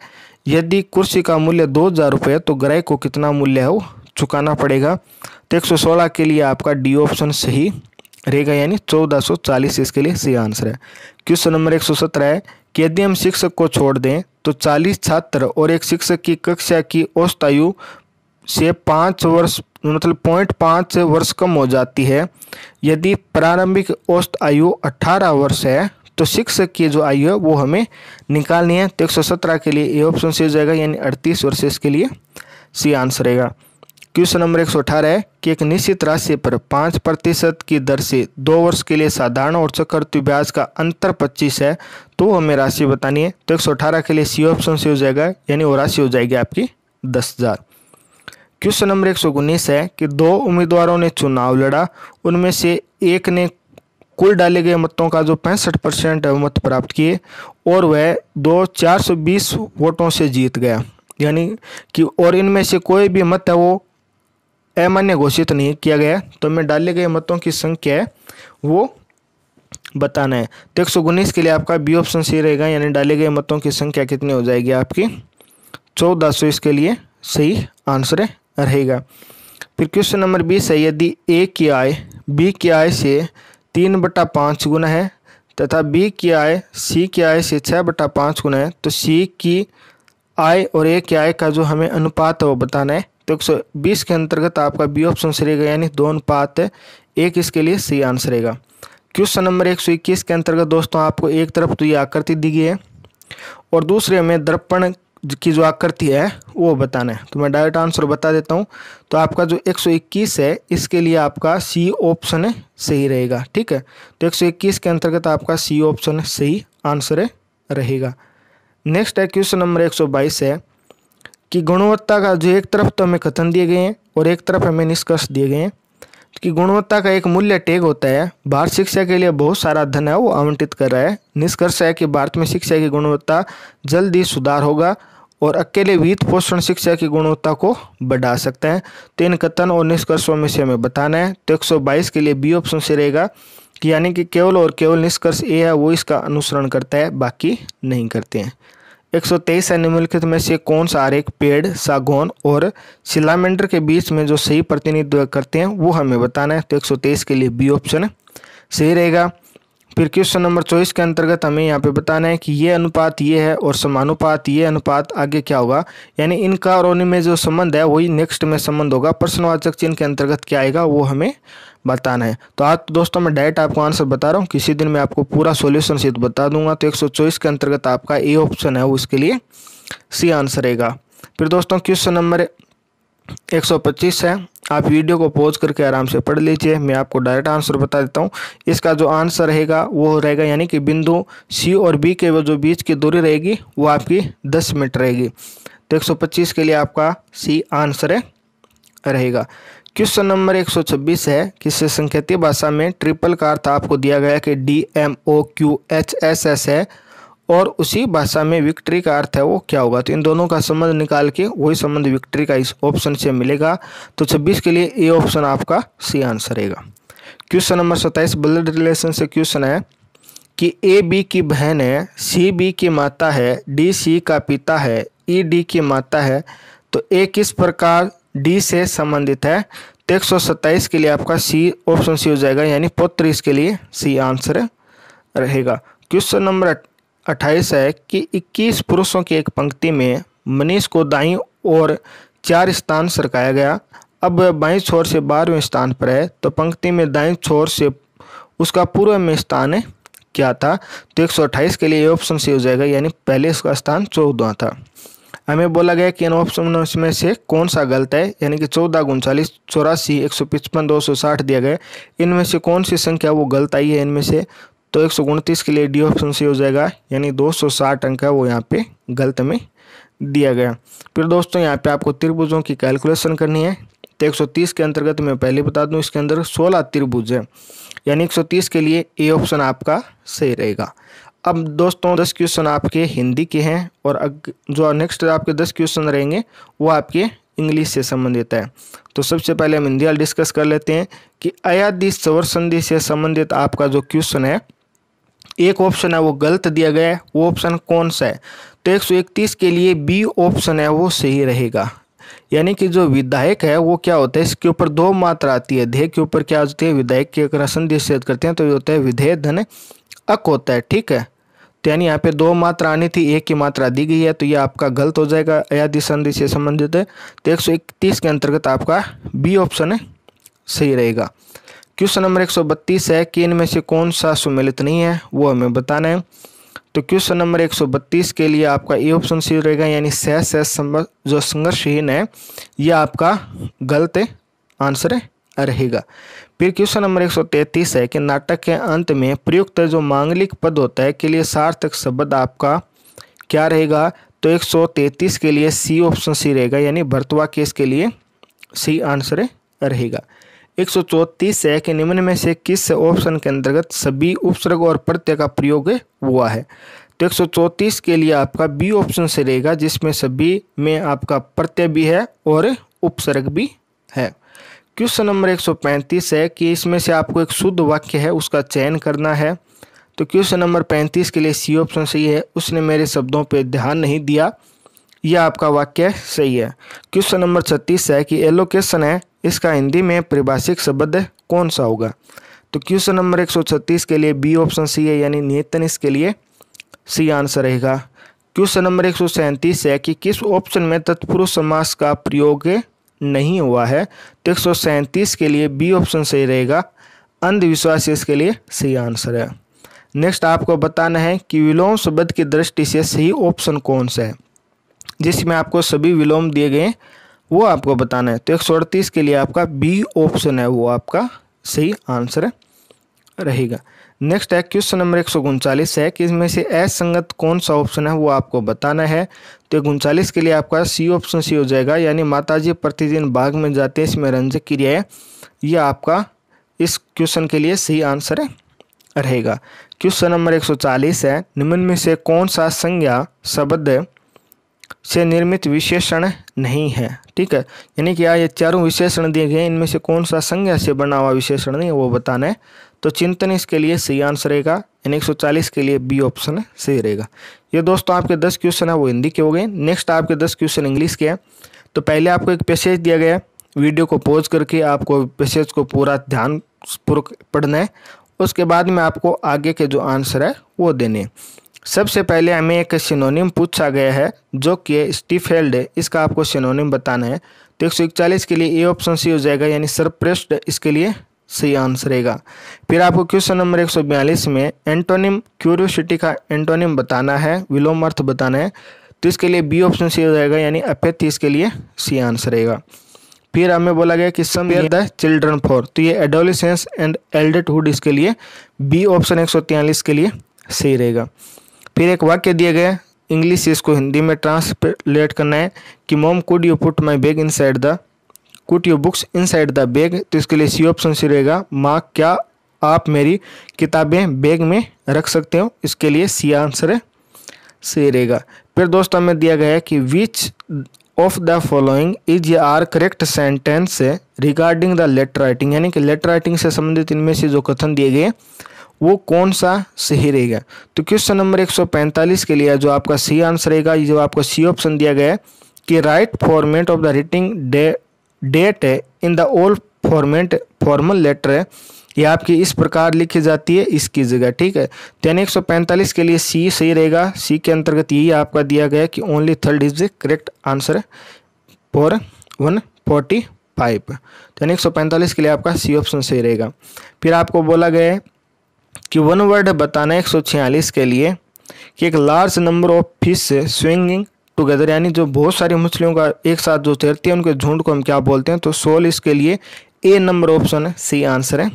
यदि कुर्सी का मूल्य दो हज़ार रुपये तो ग्राहक को कितना मूल्य है वो चुकाना पड़ेगा तो एक सौ सोलह के लिए आपका डी ऑप्शन सही रहेगा यानी चौदह सौ चालीस इसके लिए सही आंसर है क्वेश्चन नंबर एक सौ सत्रह है कि यदि हम शिक्षक को छोड़ दें तो 40 छात्र और एक शिक्षक की कक्षा की औसत आयु से पाँच वर्ष मतलब पॉइंट पाँच वर्ष कम हो जाती है यदि प्रारंभिक औसत आयु 18 वर्ष है तो शिक्षक की जो आयु है वो हमें निकालनी है तो एक के लिए ए ऑप्शन सी हो जाएगा यानी अड़तीस वर्ष इसके लिए सी आंसर रहेगा क्वेश्चन नंबर एक सौ अठारह है कि एक निश्चित राशि पर पाँच प्रतिशत की दर से दो वर्ष के लिए साधारण और चक्रवृद्धि ब्याज का अंतर पच्चीस है तो हमें राशि बतानी है तो एक सौ अठारह के लिए सी ऑप्शन से हो जाएगा यानी वो राशि हो जाएगी आपकी दस हज़ार क्वेश्चन नंबर एक सौ उन्नीस है कि दो उम्मीदवारों ने चुनाव लड़ा उनमें से एक ने कुल डाले गए मतों का जो पैंसठ परसेंट मत प्राप्त किए और वह दो चार सौ बीस वोटों से जीत गया यानी कि और इनमें से कोई भी मत है वो अमान्य घोषित नहीं किया गया तो हमें डाले गए मतों की संख्या है वो बताना है तो एक सौ उन्नीस के लिए आपका बी ऑप्शन सही रहेगा यानी डाले गए मतों की संख्या कितनी हो जाएगी आपकी चौदह सौ इसके लिए सही आंसर रहेगा फिर क्वेश्चन नंबर बीस है यदि ए की आय बी की आय से तीन बटा पाँच गुना है तथा बी की आय सी की आय से छः बटा पाँच गुना है तो सी की आय और ए की आय का जो हमें अनुपात है वो बताना है तो एक सौ बीस के अंतर्गत आपका बी ऑप्शन सही रहेगा यानी दोन पात है एक इसके लिए सी आंसर रहेगा क्वेश्चन नंबर एक सौ इक्कीस के अंतर्गत दोस्तों आपको एक तरफ तो ये आकृति दी गई है और दूसरे में दर्पण की जो आकृति है वो बताना है तो मैं डायरेक्ट आंसर बता देता हूँ तो आपका जो 121 है इसके लिए आपका सी ऑप्शन सही रहेगा ठीक है तो 121 के अंतर्गत आपका सी ऑप्शन सही आंसर रहेगा नेक्स्ट है क्वेश्चन नंबर 122 है कि गुणवत्ता का जो एक तरफ तो हमें कथन दिए गए हैं और एक तरफ हमें निष्कर्ष दिए गए हैं कि गुणवत्ता का एक मूल्य टैग होता है भारत शिक्षा के लिए बहुत सारा धन है वो आवंटित कर रहा है निष्कर्ष है कि भारत में शिक्षा की गुणवत्ता जल्द ही सुधार होगा और अकेले वित्त पोषण शिक्षा की गुणवत्ता को बढ़ा सकते हैं तो इन कथन और निष्कर्षों में से हमें बताना है तो एक के लिए बी ऑप्शन से रहेगा कि यानी कि केवल और केवल निष्कर्ष ए है वो इसका अनुसरण करता है बाकी नहीं करते हैं 123 है निम्नलिखित में से कौन सा आरेख पेड़ सागौन और सिलामेंडर के बीच में जो सही प्रतिनिधित्व करते हैं वो हमें बताना है तो 123 के लिए बी ऑप्शन सही रहेगा फिर क्वेश्चन नंबर चौबीस के अंतर्गत हमें यहाँ पे बताना है कि ये अनुपात ये है और समानुपात ये अनुपात आगे क्या होगा यानी इनका और उनमें जो संबंध है वही नेक्स्ट में संबंध होगा प्रश्नवाचक चिन्ह के अंतर्गत क्या आएगा वो हमें बताना है तो आज तो दोस्तों मैं डायरेक्ट आपको आंसर बता रहा हूँ किसी दिन मैं आपको पूरा सोल्यूशन सीध तो बता दूंगा तो एक के अंतर्गत आपका ए ऑप्शन है वो इसके लिए सी आंसर रहेगा फिर दोस्तों क्वेश्चन नंबर एक है आप वीडियो को पॉज करके आराम से पढ़ लीजिए मैं आपको डायरेक्ट आंसर बता देता हूँ इसका जो आंसर रहेगा वो रहेगा यानी कि बिंदु सी और बी के जो बीच की दूरी रहेगी वो आपकी दस मिनट रहेगी तो 125 के लिए आपका सी आंसर रहेगा क्वेश्चन नंबर 126 है किससे संकेतीय भाषा में ट्रिपल का अर्थ आपको दिया गया कि D M O Q H S S है और उसी भाषा में विक्ट्री का अर्थ है वो क्या होगा तो इन दोनों का संबंध निकाल के वही संबंध विक्ट्री का इस ऑप्शन से मिलेगा तो 26 के लिए ए ऑप्शन आपका सी आंसर रहेगा क्वेश्चन नंबर 27 ब्लड रिलेशन से क्वेश्चन है कि ए बी की बहन है सी बी की माता है डी सी का पिता है ई e, डी की माता है तो ए किस प्रकार डी से संबंधित है तो एक सौ सत्ताईस के लिए आपका सी ऑप्शन सी हो जाएगा यानी पुत्र इसके लिए सी आंसर रहेगा क्वेश्चन नंबर अट्ठाईस है कि इक्कीस पुरुषों की एक पंक्ति में मनीष को दाई और चार स्थान सरकाया गया अब वह बाई छोर से बारहवें स्थान पर है तो पंक्ति में दाई छोर से उसका पूर्व में स्थान क्या था तो एक के लिए ऑप्शन सी हो जाएगा यानी पहले उसका स्थान चौदह था हमें बोला गया कि इन ऑप्शन में से कौन सा गलत है यानी कि चौदह उनचालीस चौरासी एक सौ पचपन दो सौ साठ दिया गया इनमें से कौन सी संख्या वो गलत आई है इनमें से तो एक सौ उनतीस के लिए डी ऑप्शन से हो जाएगा यानी दो सौ साठ अंक है वो यहाँ पे गलत में दिया गया फिर दोस्तों यहाँ पे आपको त्रिभुजों की कैलकुलेशन करनी है तो तीस के अंतर्गत मैं पहले बता दूं इसके अंदर 16 त्रिभुज है यानी 130 के लिए ए ऑप्शन आपका सही रहेगा अब दोस्तों दस क्वेश्चन आपके हिंदी के हैं और अग, जो नेक्स्ट आपके दस क्वेश्चन रहेंगे वो आपके इंग्लिश से संबंधित है तो सबसे पहले हम हिंदी डिस्कस कर लेते हैं कि अयादी सवर संधि से संबंधित आपका जो क्वेश्चन है एक ऑप्शन है वो गलत दिया गया है वो ऑप्शन कौन सा है तो एक सौ इकतीस के लिए बी ऑप्शन है वो सही रहेगा यानी कि जो विधायक है वो क्या होता है इसके ऊपर दो मात्रा आती है ध्येय के ऊपर क्या होती है विधायक की अगर संधि करते हैं तो ये होता है विधेय धन अक होता है ठीक है तो यानी यहाँ पे दो मात्रा आनी थी एक की मात्रा दी गई है तो ये आपका गलत हो जाएगा अयाधि संधि से संबंधित है तो एक सौ के अंतर्गत आपका बी ऑप्शन है सही रहेगा क्वेश्चन नंबर एक सौ बत्तीस है कि इनमें से कौन सा सुमिलित नहीं है वो हमें बताना है तो क्वेश्चन नंबर एक सौ बत्तीस के लिए आपका ए ऑप्शन सही रहेगा यानी सह सह जो संघर्षहीन है यह आपका गलत आंसर है रहेगा फिर क्वेश्चन नंबर 133 है कि नाटक के अंत में प्रयुक्त जो मांगलिक पद होता है के लिए सार्थक शब्द आपका क्या रहेगा तो 133 के लिए सी ऑप्शन सी रहेगा यानी भरतवा केस के लिए सी आंसर रहेगा एक सौ चौंतीस है कि निम्न में से किस ऑप्शन के अंतर्गत सभी उपसर्ग और प्रत्यय का प्रयोग हुआ है तो एक सौ चौंतीस के लिए आपका बी ऑप्शन से रहेगा जिसमें सभी में आपका प्रत्यय भी है और उपसर्ग भी है क्वेश्चन नंबर 135 है कि इसमें से आपको एक शुद्ध वाक्य है उसका चयन करना है तो क्वेश्चन नंबर 35 के लिए सी ऑप्शन सही है उसने मेरे शब्दों पर ध्यान नहीं दिया यह आपका वाक्य सही है क्वेश्चन नंबर 36 है कि एलोकेशन है इसका हिंदी में परिभाषिक शब्द कौन सा होगा तो क्वेश्चन नंबर 136 के लिए बी ऑप्शन सी है यानी नियतन इसके लिए सी आंसर रहेगा क्वेश्चन नंबर एक है कि किस ऑप्शन में तत्पुरुष समास का प्रयोग नहीं हुआ है तो एक के लिए बी ऑप्शन सही रहेगा अंधविश्वास इसके लिए सही आंसर है नेक्स्ट आपको बताना है कि विलोम शब्द की दृष्टि से सही ऑप्शन कौन सा है जिसमें आपको सभी विलोम दिए गए वो आपको बताना है तो एक के लिए आपका बी ऑप्शन है वो आपका सही आंसर रहेगा नेक्स्ट है क्वेश्चन नंबर एक है कि इसमें से संगत कौन सा ऑप्शन है वो आपको बताना है तो एक के लिए आपका सी ऑप्शन सी हो जाएगा यानी माताजी प्रतिदिन बाग में जाते हैं इसमें रंजक क्रिया है यह आपका इस क्वेश्चन के लिए सही आंसर है रहेगा क्वेश्चन नंबर चालीस है निम्न में से कौन सा संज्ञा शब्द से निर्मित विशेषण नहीं है ठीक है यानी कि ये चारों विशेषण दिए गए इनमें से कौन सा संज्ञा से बना हुआ विशेषण नहीं है वो बताना है तो चिंतन इसके लिए सी आंसर रहेगा यानी एक सौ चालीस के लिए बी ऑप्शन सही रहेगा ये दोस्तों आपके दस क्वेश्चन है वो हिंदी के हो गए नेक्स्ट आपके दस क्वेश्चन इंग्लिश के हैं तो पहले आपको एक पैसेज दिया गया है वीडियो को पॉज करके आपको पैसेज को पूरा ध्यान पूर्वक पढ़ना है उसके बाद में आपको आगे के जो आंसर है वो देने हैं सबसे पहले हमें एक सिनोनिम पूछा गया है जो कि स्टीफेल्ड है इसका आपको सिनोनिम बताना है तो एक के लिए ए ऑप्शन सी हो जाएगा यानी सरप्रेस्ड इसके लिए सही आंसर रहेगा फिर आपको क्वेश्चन नंबर 142 में एंटोनिम क्यूरियोसिटी का एंटोनिम बताना है विलोम अर्थ बताना है तो इसके लिए बी ऑप्शन सी हो जाएगा यानी अपेथ इसके लिए सी आंसर रहेगा फिर हमें बोला गया कि सम द चिल्ड्रन फॉर तो ये एडोलिसेंस एंड एल्डरहुड इसके लिए बी ऑप्शन एक के लिए सही रहेगा फिर एक वाक्य दिया गया इंग्लिश इसको हिंदी में ट्रांसलेट करना है कि mom could you put my bag inside the put your books inside the bag तो इसके लिए सी ऑप्शन सी रहेगा माँ क्या आप मेरी किताबें बैग में रख सकते हो इसके लिए सी आंसर है सही रहेगा फिर दोस्तों हमें दिया गया है कि which of the following is are correct sentence है रिगार्डिंग द लेटर राइटिंग यानी कि लेटर राइटिंग से संबंधित इनमें से जो कथन दिए गए वो कौन सा सही रहेगा तो क्वेश्चन नंबर 145 के लिए जो आपका सी आंसर रहेगा जो आपको सी ऑप्शन दिया गया है कि right format of the writing day date है in the old format formal letter है ये आपकी इस प्रकार लिखी जाती है इसकी जगह ठीक है यानी एक के लिए सी सही रहेगा सी के अंतर्गत यही आपका दिया गया कि only third is the correct answer for one forty five यानी एक सौ पैंतालीस के लिए आपका सी ऑप्शन सही रहेगा फिर आपको बोला गया है कि वन वर्ड बताना है एक सौ छियालीस के लिए कि एक large number of fish swinging together यानी जो बहुत सारी मछलियों का एक साथ जो तैरती है उनके झुंड को हम क्या बोलते हैं तो सोल इसके लिए ए नंबर ऑप्शन है सी आंसर है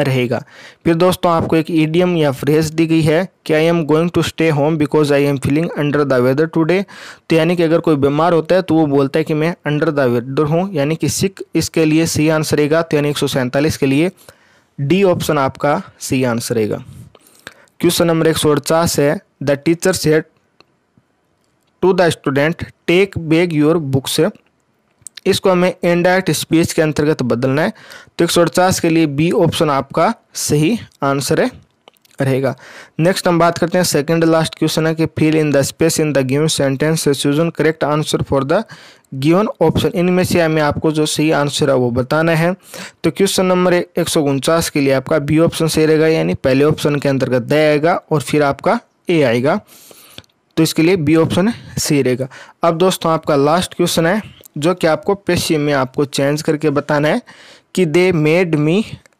रहेगा फिर दोस्तों आपको एक ईडियम या फ्रेज दी गई है कि I am going to stay home because I am feeling under the weather today तो यानी कि अगर कोई बीमार होता है तो वो बोलता है कि मैं अंडर द वेदर हूँ यानी कि सिक इसके लिए सी आंसर रहेगा तो यानी एक के लिए डी ऑप्शन आपका सी आंसर रहेगा क्वेश्चन नंबर एक सौ अड़चास है the teacher said to the student take beg your books इसको हमें इनडायरेक्ट स्पीच के अंतर्गत बदलना है तो एक के लिए बी ऑप्शन आपका सही आंसर है रहेगा नेक्स्ट हम बात करते हैं सेकंड लास्ट क्वेश्चन है कि fill in the space in the given sentence chosen correct answer for the given option इनमें से हमें आपको जो सही आंसर है वो बताना है तो क्वेश्चन नंबर एक सौ उनचास के लिए आपका बी ऑप्शन सही रहेगा यानी पहले ऑप्शन के अंतर्गत द आएगा और फिर आपका ए आएगा तो इसके लिए बी ऑप्शन सही रहेगा अब दोस्तों आपका लास्ट क्वेश्चन है जो कि आपको पेशी में आपको चेंज करके बताना है कि दे मेड मी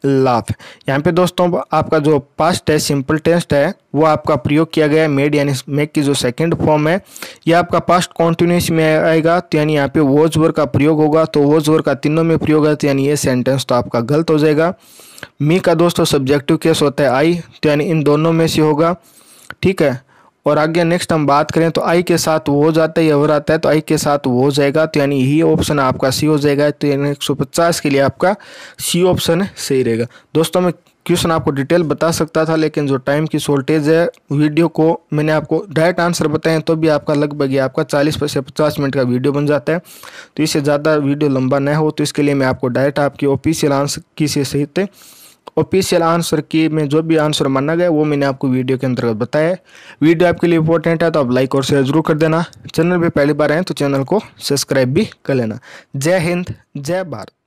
लाफ यहाँ पे दोस्तों आपका जो पास्ट है सिंपल टेस्ट है वो आपका प्रयोग किया गया है मेड यानी मेक की जो सेकंड फॉर्म है यह आपका पास्ट कॉन्टिन्यूस में आएगा तो यानी यहाँ पे वोज वर का प्रयोग होगा तो वोज वर का तीनों में प्रयोग है तो यानी ये सेंटेंस तो आपका गलत हो जाएगा मी का दोस्तों सब्जेक्टिव केस होता है आई तो यानी इन दोनों में से होगा ठीक है और आगे नेक्स्ट हम बात करें तो आई के साथ वो हो जाता है या और आता है तो आई के साथ वो हो जाएगा तो यानी यही ऑप्शन आपका सी हो जाएगा तो यानी एक के लिए आपका सी ऑप्शन सही रहेगा दोस्तों मैं क्वेश्चन आपको डिटेल बता सकता था लेकिन जो टाइम की शॉर्टेज है वीडियो को मैंने आपको डायरेक्ट आंसर बताएं तो भी आपका लगभग ये आपका 40 से 50 मिनट का वीडियो बन जाता है तो इससे ज़्यादा वीडियो लंबा ना हो तो इसके लिए मैं आपको डायरेक्ट आपकी ऑफिशियल आंसर किसी सहित ऑफिशियल आंसर की में जो भी आंसर माना गया वो मैंने आपको वीडियो के अंतर्गत बताया वीडियो आपके लिए इंपॉर्टेंट है तो आप लाइक और शेयर जरूर कर देना चैनल पर पहली बार आए तो चैनल को सब्सक्राइब भी कर लेना जय हिंद जय भारत